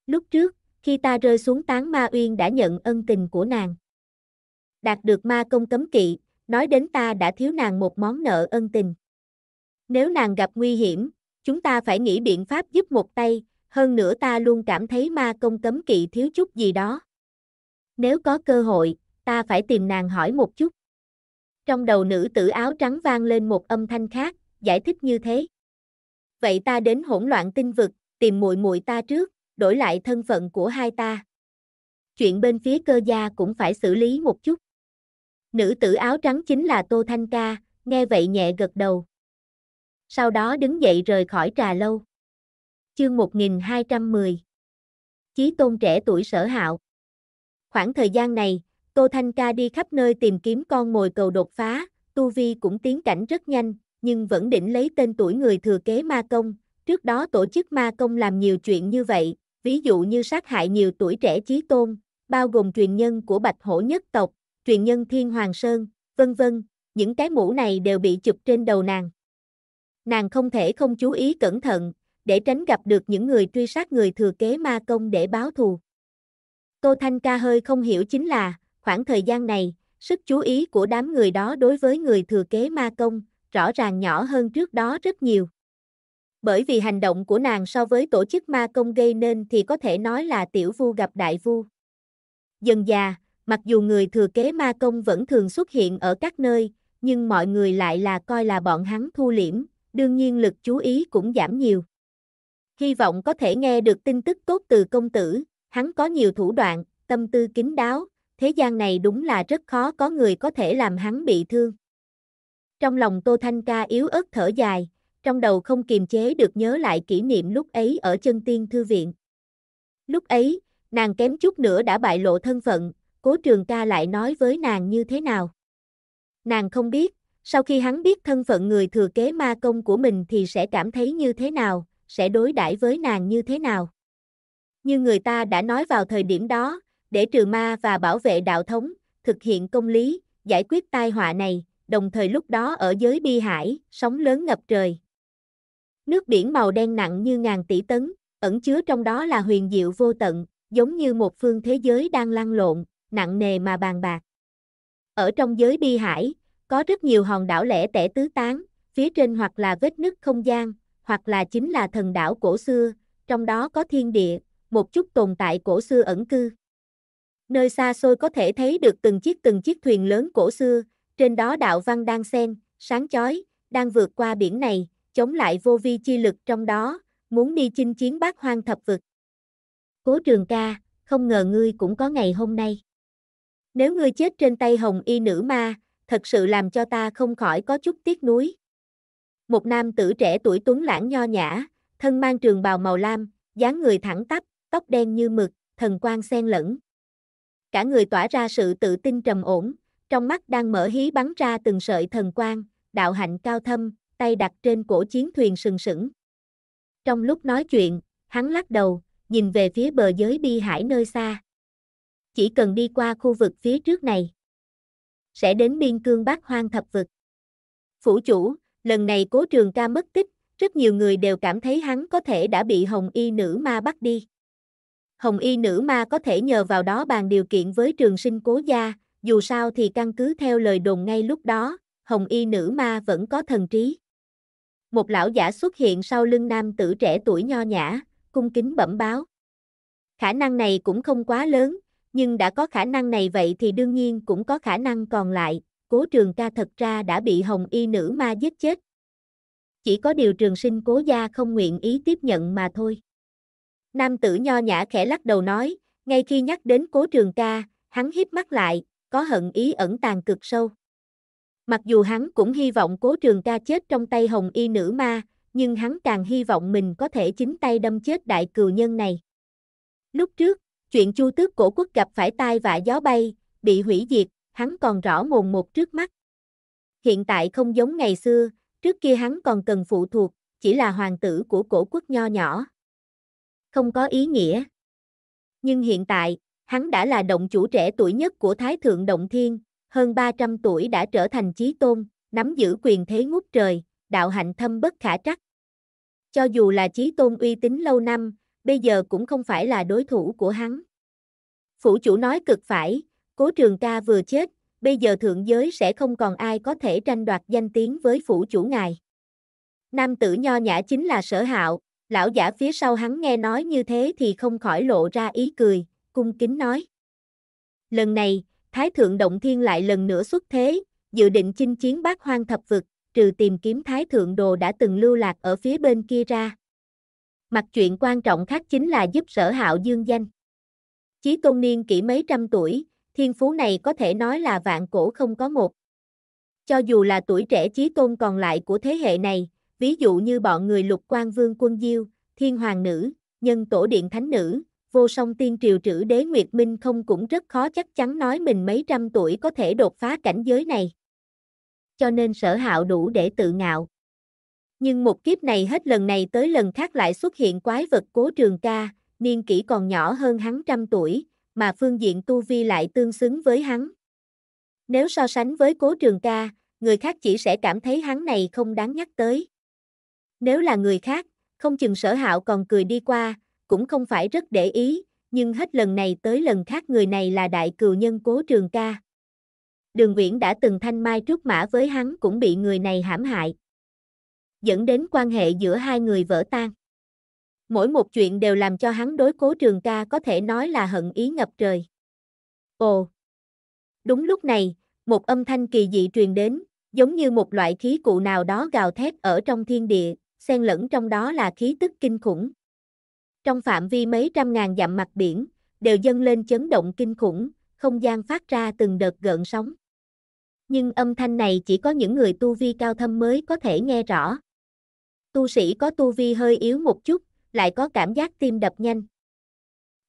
Lúc trước, khi ta rơi xuống tán ma uyên đã nhận ân tình của nàng. Đạt được ma công cấm kỵ, nói đến ta đã thiếu nàng một món nợ ân tình. Nếu nàng gặp nguy hiểm, chúng ta phải nghĩ biện pháp giúp một tay, hơn nữa ta luôn cảm thấy ma công cấm kỵ thiếu chút gì đó. Nếu có cơ hội, ta phải tìm nàng hỏi một chút. Trong đầu nữ tử áo trắng vang lên một âm thanh khác, giải thích như thế. Vậy ta đến hỗn loạn tinh vực, tìm muội muội ta trước, đổi lại thân phận của hai ta. Chuyện bên phía cơ gia cũng phải xử lý một chút. Nữ tử áo trắng chính là Tô Thanh Ca, nghe vậy nhẹ gật đầu sau đó đứng dậy rời khỏi trà lâu. Chương 1210 Chí tôn trẻ tuổi sở hạo Khoảng thời gian này, Tô Thanh Ca đi khắp nơi tìm kiếm con mồi cầu đột phá, Tu Vi cũng tiến cảnh rất nhanh, nhưng vẫn định lấy tên tuổi người thừa kế ma công. Trước đó tổ chức ma công làm nhiều chuyện như vậy, ví dụ như sát hại nhiều tuổi trẻ chí tôn, bao gồm truyền nhân của Bạch Hổ nhất tộc, truyền nhân Thiên Hoàng Sơn, vân vân, những cái mũ này đều bị chụp trên đầu nàng nàng không thể không chú ý cẩn thận, để tránh gặp được những người truy sát người thừa kế ma công để báo thù. Tô Thanh Ca hơi không hiểu chính là, khoảng thời gian này, sức chú ý của đám người đó đối với người thừa kế ma công, rõ ràng nhỏ hơn trước đó rất nhiều. Bởi vì hành động của nàng so với tổ chức ma công gây nên thì có thể nói là tiểu vu gặp đại vu. Dần già, mặc dù người thừa kế ma công vẫn thường xuất hiện ở các nơi, nhưng mọi người lại là coi là bọn hắn thu liễm, đương nhiên lực chú ý cũng giảm nhiều. Hy vọng có thể nghe được tin tức tốt từ công tử, hắn có nhiều thủ đoạn, tâm tư kín đáo, thế gian này đúng là rất khó có người có thể làm hắn bị thương. Trong lòng Tô Thanh Ca yếu ớt thở dài, trong đầu không kiềm chế được nhớ lại kỷ niệm lúc ấy ở chân tiên thư viện. Lúc ấy, nàng kém chút nữa đã bại lộ thân phận, cố trường ca lại nói với nàng như thế nào. Nàng không biết, sau khi hắn biết thân phận người thừa kế ma công của mình thì sẽ cảm thấy như thế nào, sẽ đối đãi với nàng như thế nào. Như người ta đã nói vào thời điểm đó, để trừ ma và bảo vệ đạo thống, thực hiện công lý, giải quyết tai họa này, đồng thời lúc đó ở giới bi hải, sóng lớn ngập trời. Nước biển màu đen nặng như ngàn tỷ tấn, ẩn chứa trong đó là huyền diệu vô tận, giống như một phương thế giới đang lăn lộn, nặng nề mà bàn bạc. Ở trong giới bi hải, có rất nhiều hòn đảo lẻ tẻ tứ tán, phía trên hoặc là vết nứt không gian, hoặc là chính là thần đảo cổ xưa, trong đó có thiên địa, một chút tồn tại cổ xưa ẩn cư. Nơi xa xôi có thể thấy được từng chiếc từng chiếc thuyền lớn cổ xưa, trên đó đạo văn đang xen, sáng chói, đang vượt qua biển này, chống lại vô vi chi lực trong đó, muốn đi chinh chiến bát hoang thập vực. Cố trường ca, không ngờ ngươi cũng có ngày hôm nay. Nếu ngươi chết trên tay hồng y nữ ma, thật sự làm cho ta không khỏi có chút tiếc nuối. Một nam tử trẻ tuổi tuấn lãng nho nhã, thân mang trường bào màu lam, dáng người thẳng tắp, tóc đen như mực, thần quang xen lẫn. Cả người tỏa ra sự tự tin trầm ổn, trong mắt đang mở hí bắn ra từng sợi thần quang, đạo hạnh cao thâm, tay đặt trên cổ chiến thuyền sừng sững. Trong lúc nói chuyện, hắn lắc đầu, nhìn về phía bờ giới bi hải nơi xa. Chỉ cần đi qua khu vực phía trước này sẽ đến biên cương bát hoang thập vực. Phủ chủ, lần này cố trường ca mất tích, rất nhiều người đều cảm thấy hắn có thể đã bị hồng y nữ ma bắt đi. Hồng y nữ ma có thể nhờ vào đó bàn điều kiện với trường sinh cố gia, dù sao thì căn cứ theo lời đồn ngay lúc đó, hồng y nữ ma vẫn có thần trí. Một lão giả xuất hiện sau lưng nam tử trẻ tuổi nho nhã, cung kính bẩm báo. Khả năng này cũng không quá lớn, nhưng đã có khả năng này vậy thì đương nhiên cũng có khả năng còn lại, cố trường ca thật ra đã bị hồng y nữ ma giết chết. Chỉ có điều trường sinh cố gia không nguyện ý tiếp nhận mà thôi. Nam tử nho nhã khẽ lắc đầu nói, ngay khi nhắc đến cố trường ca, hắn híp mắt lại, có hận ý ẩn tàng cực sâu. Mặc dù hắn cũng hy vọng cố trường ca chết trong tay hồng y nữ ma, nhưng hắn càng hy vọng mình có thể chính tay đâm chết đại cừu nhân này. Lúc trước, Chuyện chu tước cổ quốc gặp phải tai vạ gió bay, bị hủy diệt, hắn còn rõ mồn một trước mắt. Hiện tại không giống ngày xưa, trước kia hắn còn cần phụ thuộc, chỉ là hoàng tử của cổ quốc nho nhỏ. Không có ý nghĩa. Nhưng hiện tại, hắn đã là động chủ trẻ tuổi nhất của Thái Thượng Động Thiên, hơn 300 tuổi đã trở thành chí tôn, nắm giữ quyền thế ngút trời, đạo hạnh thâm bất khả trắc. Cho dù là chí tôn uy tín lâu năm, bây giờ cũng không phải là đối thủ của hắn. Phủ chủ nói cực phải, cố trường ca vừa chết, bây giờ thượng giới sẽ không còn ai có thể tranh đoạt danh tiếng với phủ chủ ngài. Nam tử nho nhã chính là sở hạo, lão giả phía sau hắn nghe nói như thế thì không khỏi lộ ra ý cười, cung kính nói. Lần này, Thái Thượng Động Thiên lại lần nữa xuất thế, dự định chinh chiến bác hoang thập vực, trừ tìm kiếm Thái Thượng Đồ đã từng lưu lạc ở phía bên kia ra. Mặt chuyện quan trọng khác chính là giúp sở hạo dương danh. Chí tôn niên kỷ mấy trăm tuổi, thiên phú này có thể nói là vạn cổ không có một. Cho dù là tuổi trẻ chí tôn còn lại của thế hệ này, ví dụ như bọn người lục quan vương quân diêu, thiên hoàng nữ, nhân tổ điện thánh nữ, vô song tiên triều trữ đế Nguyệt Minh không cũng rất khó chắc chắn nói mình mấy trăm tuổi có thể đột phá cảnh giới này. Cho nên sở hạo đủ để tự ngạo. Nhưng một kiếp này hết lần này tới lần khác lại xuất hiện quái vật cố trường ca, niên kỷ còn nhỏ hơn hắn trăm tuổi, mà phương diện tu vi lại tương xứng với hắn. Nếu so sánh với cố trường ca, người khác chỉ sẽ cảm thấy hắn này không đáng nhắc tới. Nếu là người khác, không chừng sở hạo còn cười đi qua, cũng không phải rất để ý, nhưng hết lần này tới lần khác người này là đại cừu nhân cố trường ca. Đường Nguyễn đã từng thanh mai trúc mã với hắn cũng bị người này hãm hại dẫn đến quan hệ giữa hai người vỡ tan. Mỗi một chuyện đều làm cho hắn đối cố trường ca có thể nói là hận ý ngập trời. Ồ! Đúng lúc này, một âm thanh kỳ dị truyền đến, giống như một loại khí cụ nào đó gào thét ở trong thiên địa, xen lẫn trong đó là khí tức kinh khủng. Trong phạm vi mấy trăm ngàn dặm mặt biển, đều dâng lên chấn động kinh khủng, không gian phát ra từng đợt gợn sóng. Nhưng âm thanh này chỉ có những người tu vi cao thâm mới có thể nghe rõ tu sĩ có tu vi hơi yếu một chút, lại có cảm giác tim đập nhanh.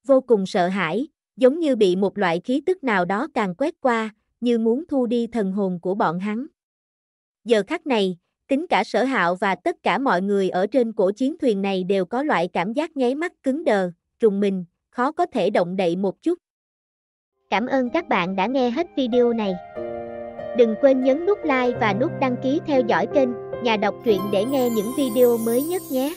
Vô cùng sợ hãi, giống như bị một loại khí tức nào đó càng quét qua, như muốn thu đi thần hồn của bọn hắn. Giờ khắc này, tính cả sở hạo và tất cả mọi người ở trên cổ chiến thuyền này đều có loại cảm giác nháy mắt cứng đờ, trùng mình, khó có thể động đậy một chút. Cảm ơn các bạn đã nghe hết video này. Đừng quên nhấn nút like và nút đăng ký theo dõi kênh Nhà đọc truyện để nghe những video mới nhất nhé.